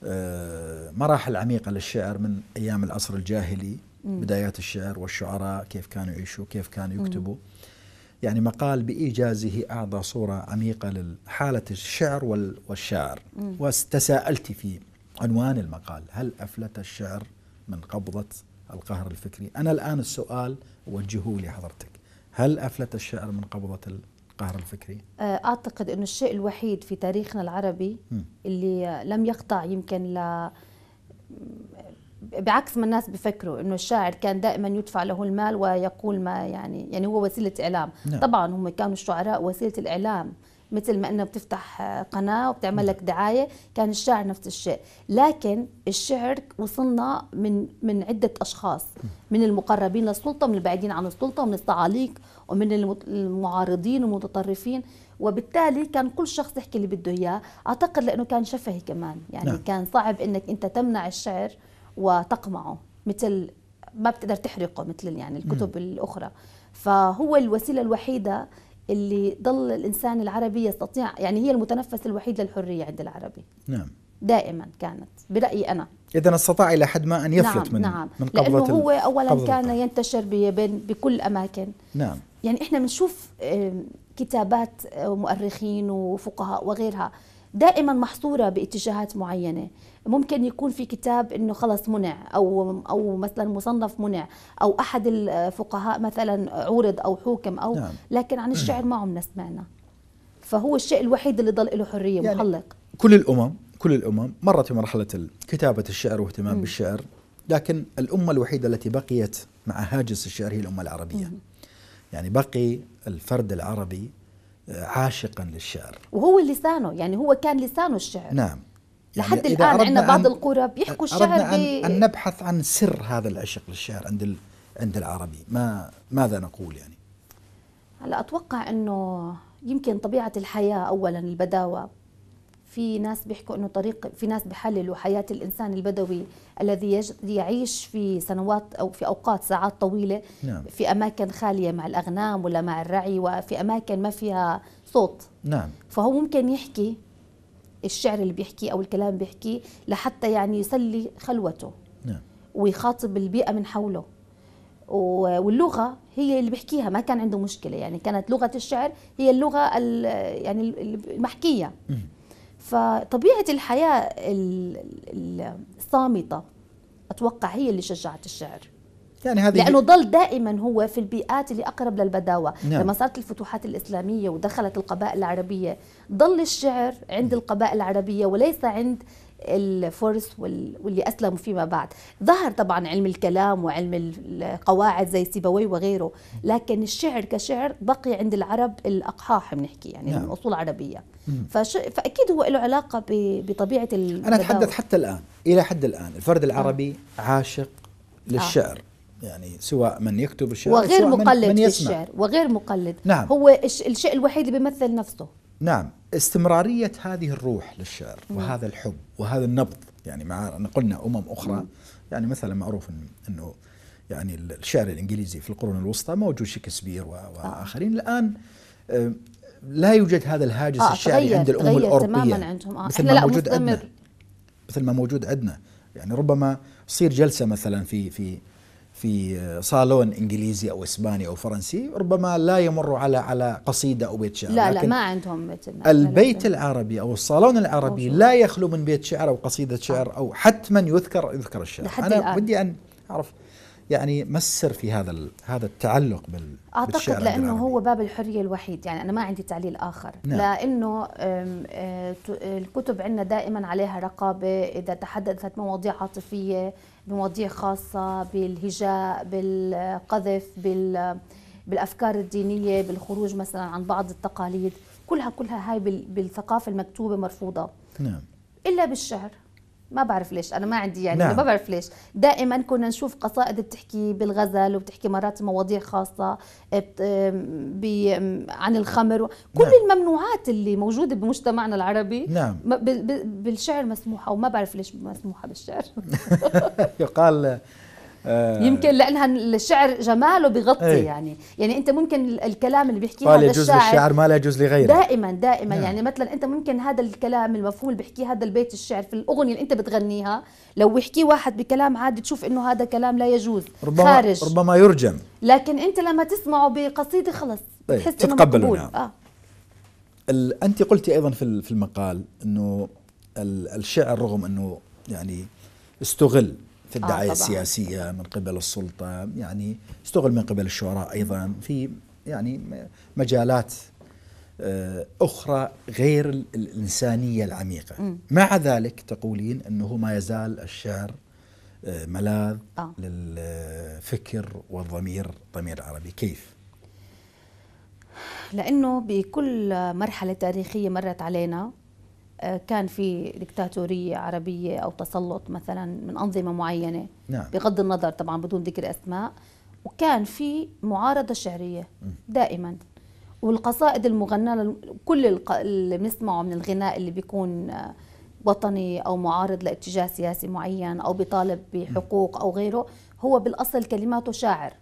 آه، مراحل عميقه للشعر من ايام العصر الجاهلي مم. بدايات الشعر والشعراء كيف كانوا يعيشوا كيف كانوا يكتبوا مم. يعني مقال بإيجازه أعطى صورة عميقة لحالة الشعر والشاعر وتساءلت في عنوان المقال هل أفلت الشعر من قبضة القهر الفكري أنا الآن السؤال أوجهه لحضرتك هل أفلت الشعر من قبضة القهر الفكري؟ آه، أعتقد أنه الشيء الوحيد في تاريخنا العربي اللي لم يقطع يمكن ل بعكس ما الناس بفكروا انه الشاعر كان دائما يدفع له المال ويقول ما يعني يعني هو وسيله اعلام نعم. طبعا هم كانوا الشعراء وسيله الاعلام مثل ما انه بتفتح قناه وبتعمل لك دعايه كان الشاعر نفس الشيء لكن الشعر وصلنا من من عده اشخاص من المقربين للسلطه من البعيدين عن السلطه ومن الصعاليق ومن المعارضين والمتطرفين وبالتالي كان كل شخص يحكي اللي بده اياه اعتقد لانه كان شفهي كمان يعني نعم. كان صعب انك انت تمنع الشعر وتقمعه مثل ما بتقدر تحرقه مثل يعني الكتب م. الاخرى فهو الوسيله الوحيده اللي ضل الانسان العربي يستطيع يعني هي المتنفس الوحيد للحريه عند العربي نعم دائما كانت برايي انا اذا استطاع الى حد ما ان يفلت نعم من نعم من قبضه لانه هو اولا كان ينتشر بكل اماكن نعم يعني احنا بنشوف كتابات آه، مؤرخين وفقهاء وغيرها دائما محصوره باتجاهات معينه ممكن يكون في كتاب انه خلص منع او او مثلا مصنف منع او احد الفقهاء مثلا عورض او حوكم او نعم. لكن عن الشعر ما عمنا سمعنا فهو الشيء الوحيد اللي ضل له حريه يعني محلق كل الامم كل الامم مرت بمرحله كتابه الشعر واهتمام م. بالشعر لكن الامه الوحيده التي بقيت مع هاجس الشعر هي الامه العربيه م. يعني بقي الفرد العربي عاشقا للشعر وهو لسانه يعني هو كان لسانه الشعر نعم يعني لحد الان عندنا بعض القرى بيحكوا الشعر أن, ان نبحث عن سر هذا العشق للشعر عند عند العربي ما ماذا نقول يعني هلا اتوقع انه يمكن طبيعه الحياه اولا البداوه في ناس بيحكوا انه طريق في ناس بحللوا حياه الانسان البدوي الذي يعيش في سنوات او في اوقات ساعات طويله نعم. في اماكن خاليه مع الاغنام ولا مع الرعي وفي اماكن ما فيها صوت نعم فهو ممكن يحكي الشعر اللي بيحكيه او الكلام بيحكيه لحتى يعني يسلي خلوته نعم ويخاطب البيئه من حوله واللغه هي اللي بيحكيها ما كان عنده مشكله يعني كانت لغه الشعر هي اللغه يعني المحكيه فطبيعة الحياة الصامتة أتوقع هي اللي شجعت الشعر يعني هذه لانه ضل دائما هو في البيئات اللي اقرب للبداوه نعم. لما صارت الفتوحات الاسلاميه ودخلت القبائل العربيه ضل الشعر عند القبائل العربيه وليس عند الفرس واللي أسلموا فيما بعد ظهر طبعا علم الكلام وعلم القواعد زي سيبوي وغيره لكن الشعر كشعر بقي عند العرب الأقحاح بنحكي يعني نعم. من أصول عربية فش... فأكيد هو له علاقة ب... بطبيعة ال أنا أتحدث حتى الآن إلى حد الآن الفرد نعم. العربي عاشق آه. للشعر آه. يعني سواء من يكتب الشعر وغير مقلد من, من يسمع. في الشعر وغير مقلد نعم. هو الشيء الوحيد اللي بيمثل نفسه نعم استمرارية هذه الروح للشعر نعم. وهذا الحب وهذا النبض يعني مع أن قلنا أمم أخرى نعم. يعني مثلا معروف أنه يعني الشعر الإنجليزي في القرون الوسطى موجود شكسبير وآخرين الآن آه، لا يوجد هذا الهاجس آه الشعري عند الأمم الأوروبية تماما عندهم آه. مثل ما لا موجود عندنا مثل ما موجود عندنا يعني ربما تصير جلسة مثلا في في في آه، صالون انجليزي او اسباني او فرنسي ربما لا يمر على على قصيده او بيت شعر لا لا ما عندهم بيت البيت العربي او الصالون العربي لا يخلو من بيت شعر او قصيده آه. شعر او حتما يذكر يذكر الشعر انا الآن. بدي ان اعرف يعني ما السر في هذا هذا التعلق بال اعتقد لانه هو باب الحريه الوحيد يعني انا ما عندي تعليل اخر نعم. لانه آه، الكتب عندنا دائما عليها رقابه اذا تحدثت مواضيع عاطفيه بمواضيع خاصة بالهجاء بالقذف بال بالافكار الدينيه بالخروج مثلا عن بعض التقاليد كلها كلها هاي بالثقافه المكتوبه مرفوضه نعم الا بالشعر ما بعرف ليش انا ما عندي يعني نعم. ما بعرف ليش دائما كنا نشوف قصائد بتحكي بالغزل وبتحكي مرات مواضيع خاصه عن الخمر نعم. كل نعم. الممنوعات اللي موجوده بمجتمعنا العربي نعم. بالشعر مسموحه وما بعرف ليش مسموحه بالشعر يقال آه. يمكن لانها الشعر جماله بغطي ايه يعني يعني انت ممكن الكلام اللي بيحكيه هذا يجوز الشاعر للشعر ما لا يجوز لغيره دائما دائما نعم. يعني مثلا انت ممكن هذا الكلام المفهوم اللي بيحكيه هذا البيت الشعر في الاغنيه اللي انت بتغنيها لو يحكيه واحد بكلام عادي تشوف انه هذا كلام لا يجوز ربما خارج ربما يرجم لكن انت لما تسمعه بقصيده خلص إيه، تحس انه مقبول نعم. اه انت قلتي ايضا في في المقال انه الشعر رغم انه يعني استغل في آه، الدعايه آه السياسيه من قبل السلطه يعني استغل من قبل الشعراء ايضا في يعني مجالات آه، اخرى غير الانسانيه العميقه مع ذلك تقولين انه ما يزال الشعر آه، ملاذ آه. للفكر والضمير ضمير العربي كيف لانه بكل مرحله تاريخيه مرت علينا كان في دكتاتورية عربية أو تسلط مثلا من أنظمة معينة نعم. بغض النظر طبعا بدون ذكر أسماء وكان في معارضة شعرية دائما والقصائد المغنى كل اللي بنسمعه من الغناء اللي بيكون آه، وطني أو معارض لاتجاه سياسي معين أو بيطالب بحقوق أو غيره هو بالأصل كلماته شاعر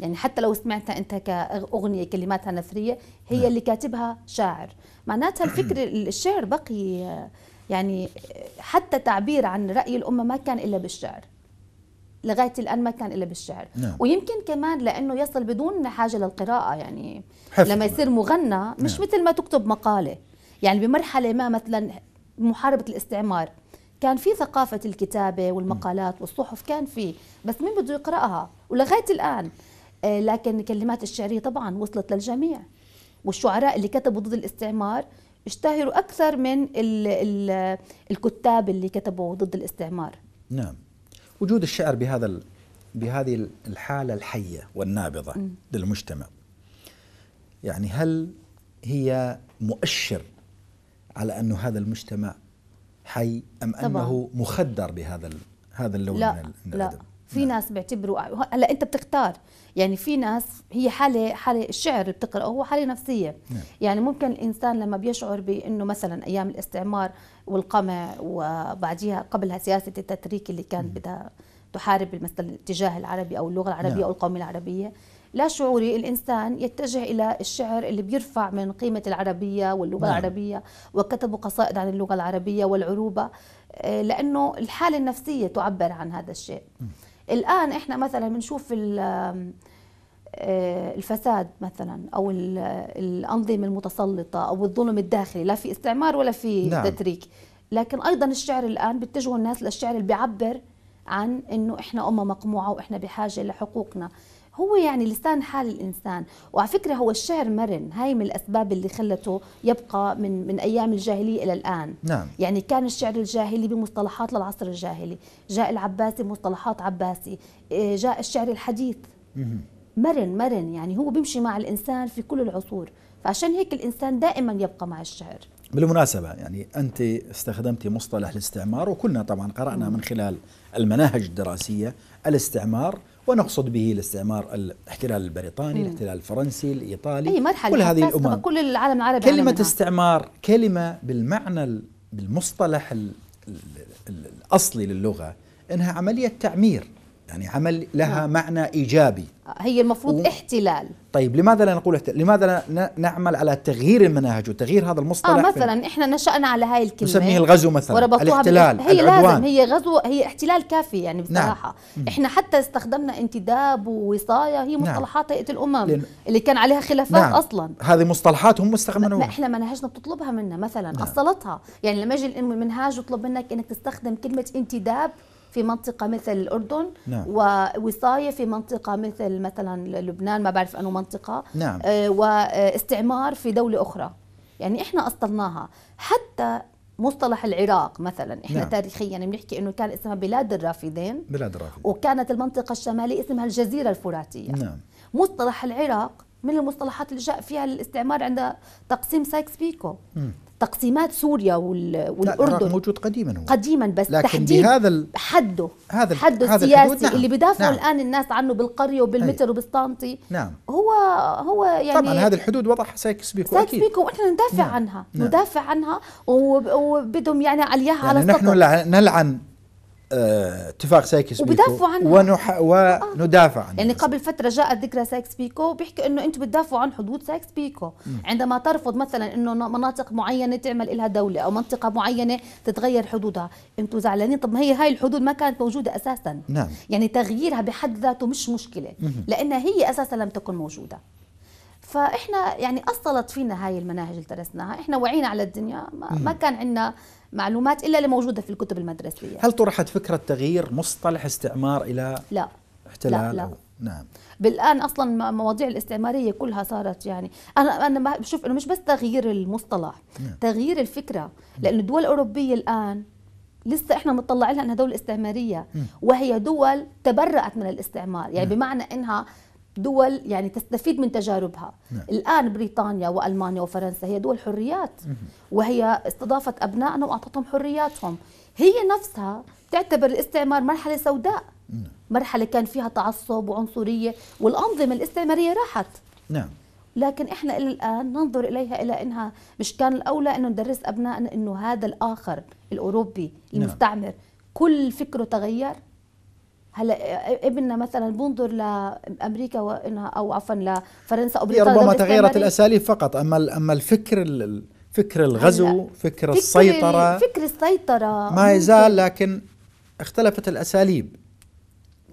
يعني حتى لو سمعتها انت كاغنيه كلماتها نثريه هي نعم. اللي كاتبها شاعر معناتها الفكر الشعر بقي يعني حتى تعبير عن راي الامه ما كان الا بالشعر لغايه الان ما كان الا بالشعر نعم. ويمكن كمان لانه يصل بدون حاجه للقراءه يعني حفظ. لما يصير مغنى مش نعم. مثل ما تكتب مقاله يعني بمرحله ما مثلا محاربه الاستعمار كان في ثقافه الكتابه والمقالات والصحف كان في بس مين بده يقراها ولغايه الان آه، لكن الكلمات الشعريه طبعا وصلت للجميع والشعراء اللي كتبوا ضد الاستعمار اشتهروا اكثر من الـ الـ الكتاب اللي كتبوا ضد الاستعمار نعم وجود الشعر بهذا بهذه الحاله الحيه والنابضه م. للمجتمع يعني هل هي مؤشر على انه هذا المجتمع حي ام طبعا. انه مخدر بهذا هذا اللون لا من الادب لا في نعم. ناس بيعتبروا آه، هلا انت بتختار يعني في ناس هي حاله حاله الشعر اللي بتقراه هو حاله نفسيه نعم. يعني ممكن الانسان لما بيشعر بانه مثلا ايام الاستعمار والقمع وبعديها قبلها سياسه التتريك اللي كانت نعم. بدها تحارب مثلا الاتجاه العربي او اللغه العربيه نعم. او القوميه العربيه لا شعوري الانسان يتجه الى الشعر اللي بيرفع من قيمه العربيه واللغه نعم. العربيه وكتبوا قصائد عن اللغه العربيه والعروبه آه، لانه الحاله النفسيه تعبر عن هذا الشيء نعم. الان احنا مثلا بنشوف آه، الفساد مثلا او الانظمه المتسلطه او الظلم الداخلي لا في استعمار ولا في نعم. تتريك لكن ايضا الشعر الان بيتجهوا الناس للشعر اللي بيعبر عن انه احنا امه مقموعه واحنا بحاجه لحقوقنا هو يعني لسان حال الانسان وعلى فكره هو الشعر مرن هاي من الاسباب اللي خلته يبقى من من ايام الجاهليه الى الان نعم. يعني كان الشعر الجاهلي بمصطلحات للعصر الجاهلي جاء العباسي بمصطلحات عباسي إيه، جاء الشعر الحديث مرن مرن يعني هو بيمشي مع الانسان في كل العصور فعشان هيك الانسان دائما يبقى مع الشعر بالمناسبه يعني انت استخدمتي مصطلح الاستعمار وكلنا طبعا قرانا من خلال المناهج الدراسية الاستعمار ونقصد به الاستعمار الاحتلال البريطاني، مم. الاحتلال الفرنسي، الايطالي أي مرحلة كل هذه الامم كل العالم العربي كلمة استعمار كلمة بالمعنى بالمصطلح الاصلي للغة انها عملية تعمير يعني عمل لها نعم. معنى ايجابي هي المفروض و... احتلال طيب لماذا لا نقول احتلال؟ لماذا لا نعمل على تغيير المناهج وتغيير هذا المصطلح؟ اه مثلا في... احنا نشأنا على هاي الكلمه نسميه الغزو مثلا وربطوها الاحتلال هي العدوان. لازم هي غزو هي احتلال كافي يعني نعم. بصراحه نعم. احنا حتى استخدمنا انتداب ووصايه هي نعم. مصطلحات نعم. هيئه الامم لن... اللي كان عليها خلافات نعم. اصلا هذه مصطلحات هم استخدموها ما احنا مناهجنا بتطلبها منا مثلا نعم. اصلتها يعني لما يجي المنهاج يطلب منك انك تستخدم كلمه انتداب في منطقة مثل الأردن نعم. ووصاية في منطقة مثل مثلا لبنان ما بعرف أنه منطقة نعم. آه، واستعمار في دولة أخرى يعني إحنا أصلناها حتى مصطلح العراق مثلا احنا نعم. تاريخيا بنحكي انه كان اسمها بلاد الرافدين بلاد الرافدين وكانت المنطقه الشماليه اسمها الجزيره الفراتيه نعم مصطلح العراق من المصطلحات اللي جاء فيها الاستعمار عند تقسيم سايكس بيكو تقسيمات سوريا والاردن موجود قديما هو. قديما بس لكن تحديد بهذا ال... حده هذا ال... حده هذا السياسي نعم. اللي بدافعوا نعم. الان الناس عنه بالقريه وبالمتر وبالسطانطي نعم هو هو يعني طبعا هذه الحدود وضعها سايكس بيكو سايكس بيكو ونحن ندافع نعم. عنها نعم. ندافع عنها وبدهم يعني عليها يعني على نحن نلعن اتفاق سايكس بيكو عنها ونح... آه. وندافع عنها يعني قبل فتره جاءت ذكرى سايكس بيكو بيحكي انه انتم بتدافعوا عن حدود سايكس بيكو م. عندما ترفض مثلا انه مناطق معينه تعمل لها دوله او منطقه معينه تتغير حدودها انتم زعلانين طب ما هي هاي الحدود ما كانت موجوده اساسا نعم. يعني تغييرها بحد ذاته مش مشكله لانها هي اساسا لم تكن موجوده فاحنا يعني اصلت فينا هاي المناهج اللي درسناها احنا وعينا على الدنيا ما, ما كان عندنا معلومات إلا اللي موجودة في الكتب المدرسية هل طرحت فكرة تغيير مصطلح استعمار إلى لا احتلال لا, لا. نعم بالان اصلا مواضيع الاستعماريه كلها صارت يعني انا انا بشوف انه مش بس تغيير المصطلح نعم. تغيير الفكره لانه الدول الاوروبيه الان لسه احنا مطلعين لها انها دوله استعماريه وهي دول تبرأت من الاستعمار يعني نعم. بمعنى انها دول يعني تستفيد من تجاربها نعم. الآن بريطانيا وألمانيا وفرنسا هي دول حريات مم. وهي استضافت أبنائنا وأعطتهم حرياتهم هي نفسها تعتبر الاستعمار مرحلة سوداء نعم. مرحلة كان فيها تعصب وعنصرية والأنظمة الاستعمارية راحت نعم لكن احنا الى الان ننظر اليها الى انها مش كان الاولى انه ندرس ابنائنا انه هذا الاخر الاوروبي نعم. المستعمر نعم. كل فكره تغير هلا ابننا مثلا بنظر لامريكا وانها او عفوا لفرنسا او بريطانيا ربما تغيرت إيه؟ الاساليب فقط اما اما الفكر فكر الغزو فكر, فكر السيطره فكر السيطره ما يزال لكن اختلفت الاساليب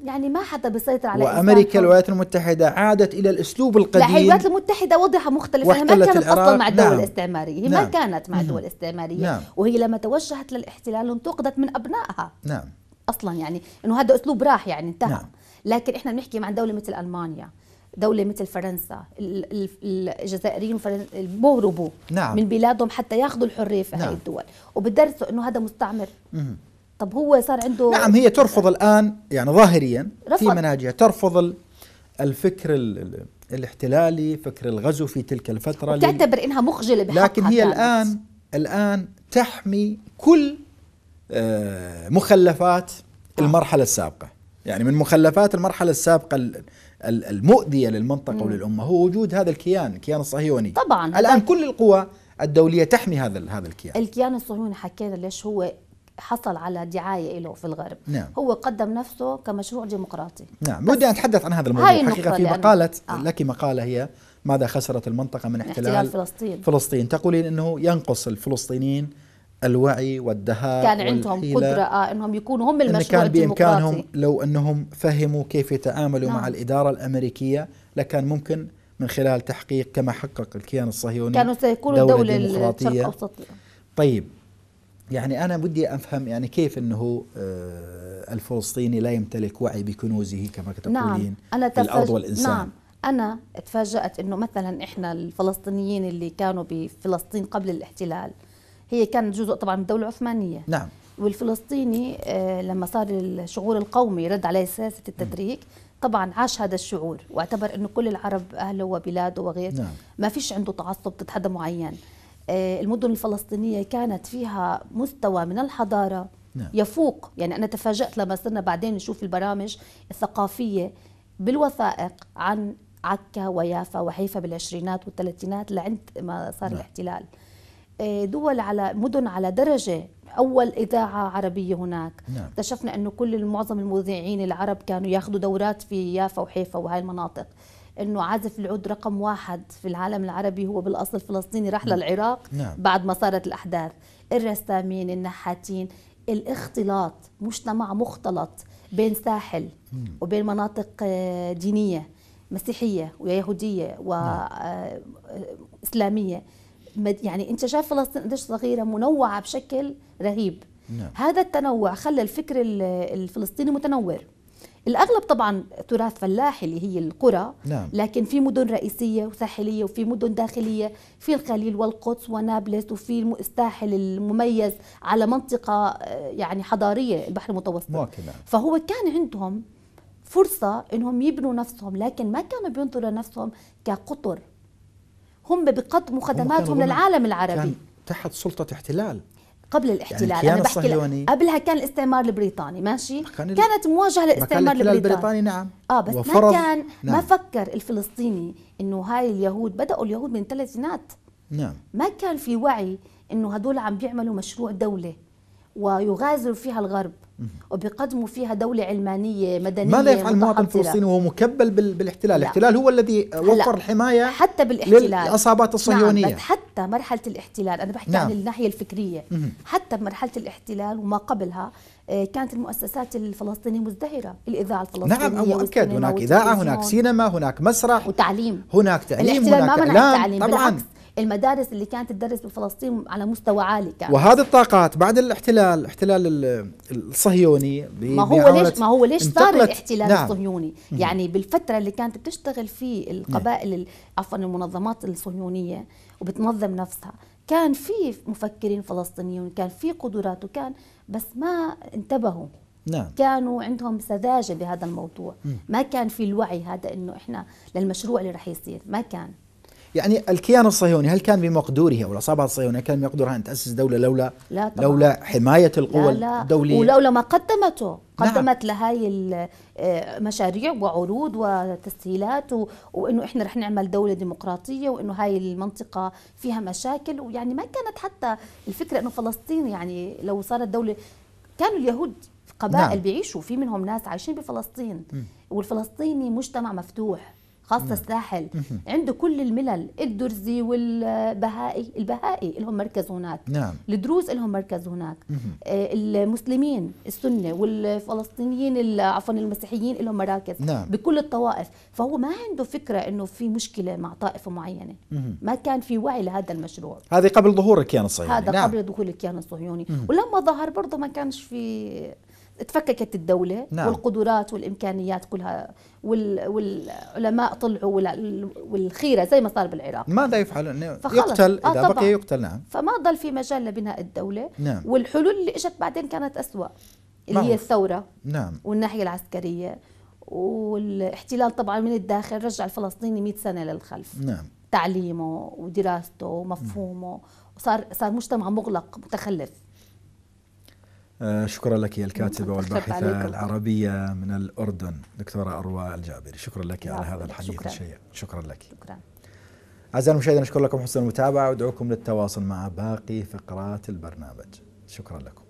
يعني ما حدا بيسيطر على وامريكا الولايات المتحده عادت الى الاسلوب القديم لا الولايات المتحده وضعها مختلف هي ما كانت اصلا مع الدول نعم. الاستعماريه هي نعم. ما كانت مع الدول الاستعماريه نعم. وهي لما توجهت للاحتلال انتقدت من ابنائها نعم اصلا يعني انه هذا اسلوب راح يعني انتهى نعم. لكن احنا بنحكي مع دوله مثل المانيا دولة مثل فرنسا الجزائريين بيهربوا نعم. من بلادهم حتى ياخذوا الحرية في نعم. هذه الدول وبدرسوا انه هذا مستعمر مم. طب هو صار عنده نعم هي ترفض الآن يعني ظاهريا رفض. في مناجع ترفض الفكر الاحتلالي فكر الغزو في تلك الفترة تعتبر انها مخجلة بحقها لكن هي كانت. الآن الآن تحمي كل آه، مخلفات المرحله السابقه يعني من مخلفات المرحله السابقه المؤذيه للمنطقه مم. وللامه هو وجود هذا الكيان الكيان الصهيوني طبعا الان كل القوى الدوليه تحمي هذا هذا الكيان الكيان الصهيوني حكينا ليش هو حصل على دعايه له في الغرب نعم. هو قدم نفسه كمشروع ديمقراطي نعم بدي اتحدث عن هذا الموضوع حقيقه في مقاله آه. لك مقاله هي ماذا خسرت المنطقه من احتلال, احتلال فلسطين فلسطين تقولين انه ينقص الفلسطينيين الوعي والدهاء كان عندهم قدرة آه أنهم يكونوا هم المشروع إن كان بإمكانهم لو أنهم فهموا كيف يتعاملوا نعم. مع الإدارة الأمريكية لكان ممكن من خلال تحقيق كما حقق الكيان الصهيوني كانوا سيكونوا دولة, دولة الشرق طيب يعني أنا بدي أفهم يعني كيف أنه آه، الفلسطيني لا يمتلك وعي بكنوزه كما تقولين نعم. أنا الأرض نعم، والإنسان نعم. أنا تفاجأت أنه مثلا إحنا الفلسطينيين اللي كانوا بفلسطين قبل الاحتلال هي كانت جزء طبعا من الدوله العثمانيه نعم والفلسطيني آه، لما صار الشعور القومي رد عليه سياسه التدريج طبعا عاش هذا الشعور واعتبر انه كل العرب اهله وبلاده وغيره نعم. ما فيش عنده تعصب ضد حدا معين آه، المدن الفلسطينيه كانت فيها مستوى من الحضاره نعم. يفوق يعني انا تفاجات لما صرنا بعدين نشوف البرامج الثقافيه بالوثائق عن عكا ويافا وحيفا بالعشرينات والثلاثينات لعند ما صار نعم. الاحتلال آه، دول على مدن على درجة أول إذاعة عربية هناك نعم. اكتشفنا أنه كل معظم المذيعين العرب كانوا ياخذوا دورات في يافا وحيفا وهاي المناطق انه عازف العود رقم واحد في العالم العربي هو بالاصل الفلسطيني راح نعم. للعراق نعم. بعد ما صارت الاحداث الرسامين النحاتين الاختلاط مجتمع مختلط بين ساحل وبين مناطق آه، دينيه مسيحيه ويهوديه واسلاميه نعم. آه، يعني انت شايف فلسطين قديش صغيره منوعه بشكل رهيب نعم. هذا التنوع خلى الفكر الفلسطيني متنور الاغلب طبعا تراث فلاحي اللي هي القرى نعم. لكن في مدن رئيسيه وساحليه وفي مدن داخليه في الخليل والقدس ونابلس وفي الساحل المميز على منطقه آه، يعني حضاريه البحر المتوسط نعم. فهو كان عندهم فرصه انهم يبنوا نفسهم لكن ما كانوا بينظروا لنفسهم كقطر هم بقدموا خدماتهم للعالم العربي كان تحت سلطة احتلال قبل يعني الاحتلال يعني انا بحكي لك قبلها كان الاستعمار البريطاني ماشي كان كانت مواجهه للاستعمار البريطاني البريطاني نعم اه بس ما كان نعم. ما فكر الفلسطيني انه هاي اليهود بداوا اليهود من الثلاثينات نعم ما كان في وعي انه هدول عم بيعملوا مشروع دوله ويغازلوا فيها الغرب وبيقدموا فيها دولة علمانية مدنية ماذا يفعل المواطن الفلسطيني وهو مكبل بالاحتلال؟ لا. الاحتلال هو الذي وفر الحماية حتى بالاحتلال للعصابات نعم، الصهيونية نعم بس حتى مرحلة الاحتلال أنا بحكي نعم. عن الناحية الفكرية مم. حتى بمرحلة الاحتلال وما قبلها آه، كانت المؤسسات الفلسطينية مزدهرة الإذاعة الفلسطينية نعم مؤكد هناك إذاعة هناك سينما هناك مسرح وتعليم هناك تعليم هناك ما التعليم طبعا بالعكس المدارس اللي كانت تدرس بفلسطين على مستوى عالي كان وهذه الطاقات بعد الاحتلال الاحتلال الصهيوني ما هو ليش ما هو ليش صار الاحتلال نعم. الصهيوني يعني بالفتره اللي كانت بتشتغل في القبائل عفوا المنظمات الصهيونيه وبتنظم نفسها كان في مفكرين فلسطينيين كان في قدرات وكان بس ما انتبهوا نعم. كانوا عندهم سذاجة بهذا الموضوع م. ما كان في الوعي هذا انه احنا للمشروع اللي رح يصير ما كان يعني الكيان الصهيوني هل كان بمقدوره او العصابات الصهيونيه كان بمقدورها ان تاسس دوله لولا لا طبعا. لولا حمايه القوى لا لا. الدوليه ولولا ما قدمته نعم. قدمت نعم. لهاي آه، مشاريع وعروض وتسهيلات و... وانه احنا رح نعمل دوله ديمقراطيه وانه هاي المنطقه فيها مشاكل ويعني ما كانت حتى الفكره انه فلسطين يعني لو صارت دوله كانوا اليهود قبائل نعم. بيعيشوا في منهم ناس عايشين بفلسطين م. والفلسطيني مجتمع مفتوح خاصه مم. نعم. الساحل عنده كل الملل الدرزي والبهائي البهائي لهم مركز هناك نعم. الدروز لهم مركز هناك آه، المسلمين السنه والفلسطينيين عفوا المسيحيين لهم مراكز نعم. بكل الطوائف فهو ما عنده فكره انه في مشكله مع طائفه معينه ما كان في وعي لهذا المشروع هذه قبل ظهور الكيان الصهيوني هذا نعم. قبل ظهور الكيان الصهيوني ولما ظهر برضه ما كانش في تفككت الدوله نعم. والقدرات والامكانيات كلها وال والعلماء طلعوا والخيره زي ما صار بالعراق ماذا يفعل انه يقتل آه، اذا آه بقي يقتل نعم فما ضل في مجال لبناء الدوله نعم. والحلول اللي اجت بعدين كانت اسوا اللي هي الثوره نعم والناحيه العسكريه والاحتلال طبعا من الداخل رجع الفلسطيني 100 سنه للخلف نعم تعليمه ودراسته ومفهومه وصار صار مجتمع مغلق متخلف آه، شكرا لك يا الكاتبة نعم، والباحثة العربية من الأردن دكتورة أروى الجابري شكرا لك على هذا الحديث الشيء الشيق شكرا لك شكرا أعزائي المشاهدين نشكر لكم حسن المتابعة وادعوكم للتواصل مع باقي فقرات البرنامج شكرا لكم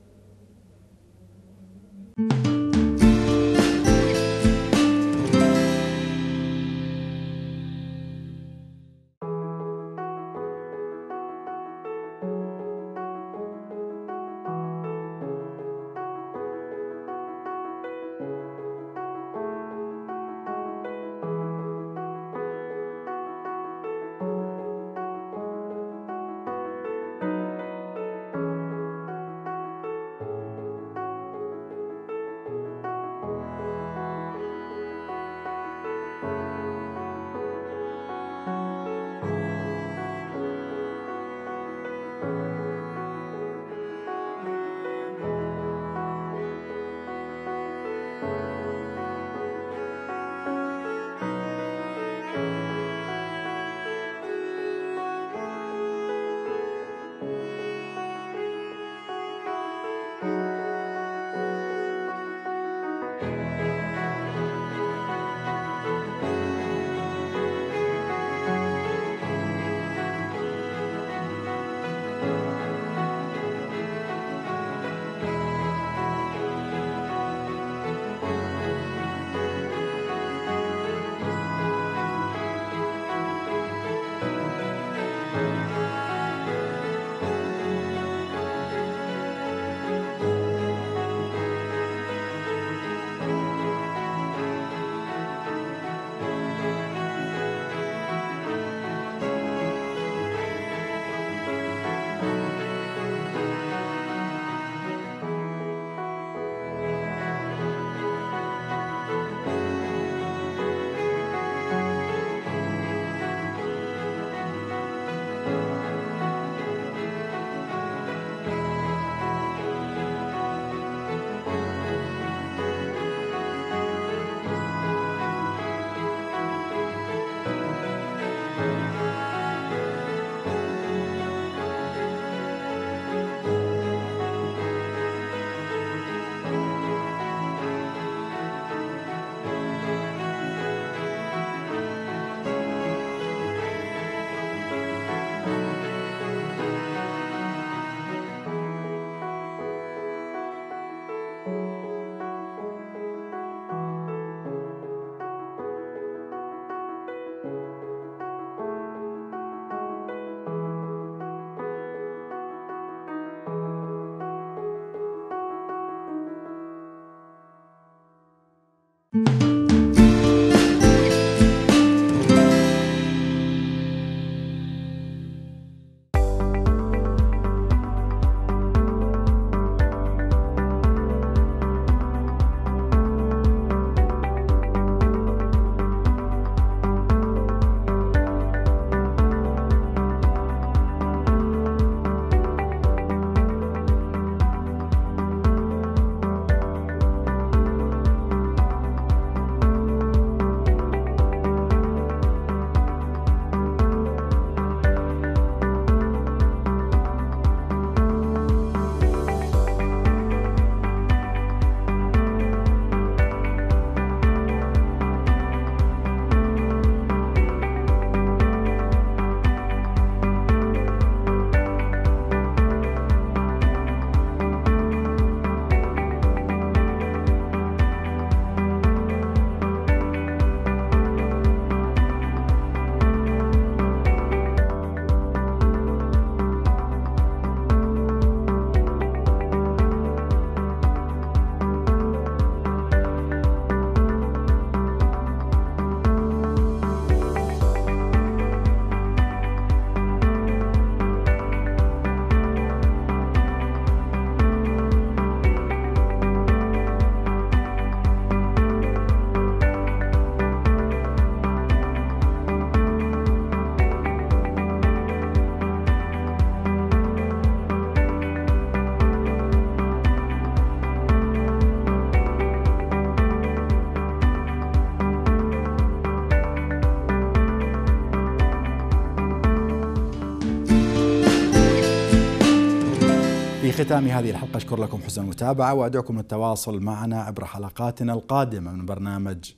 ختام هذه الحلقة أشكر لكم حسن المتابعة وأدعوكم للتواصل معنا عبر حلقاتنا القادمة من برنامج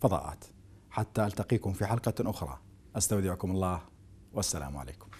فضاءات حتى ألتقيكم في حلقة أخرى أستودعكم الله والسلام عليكم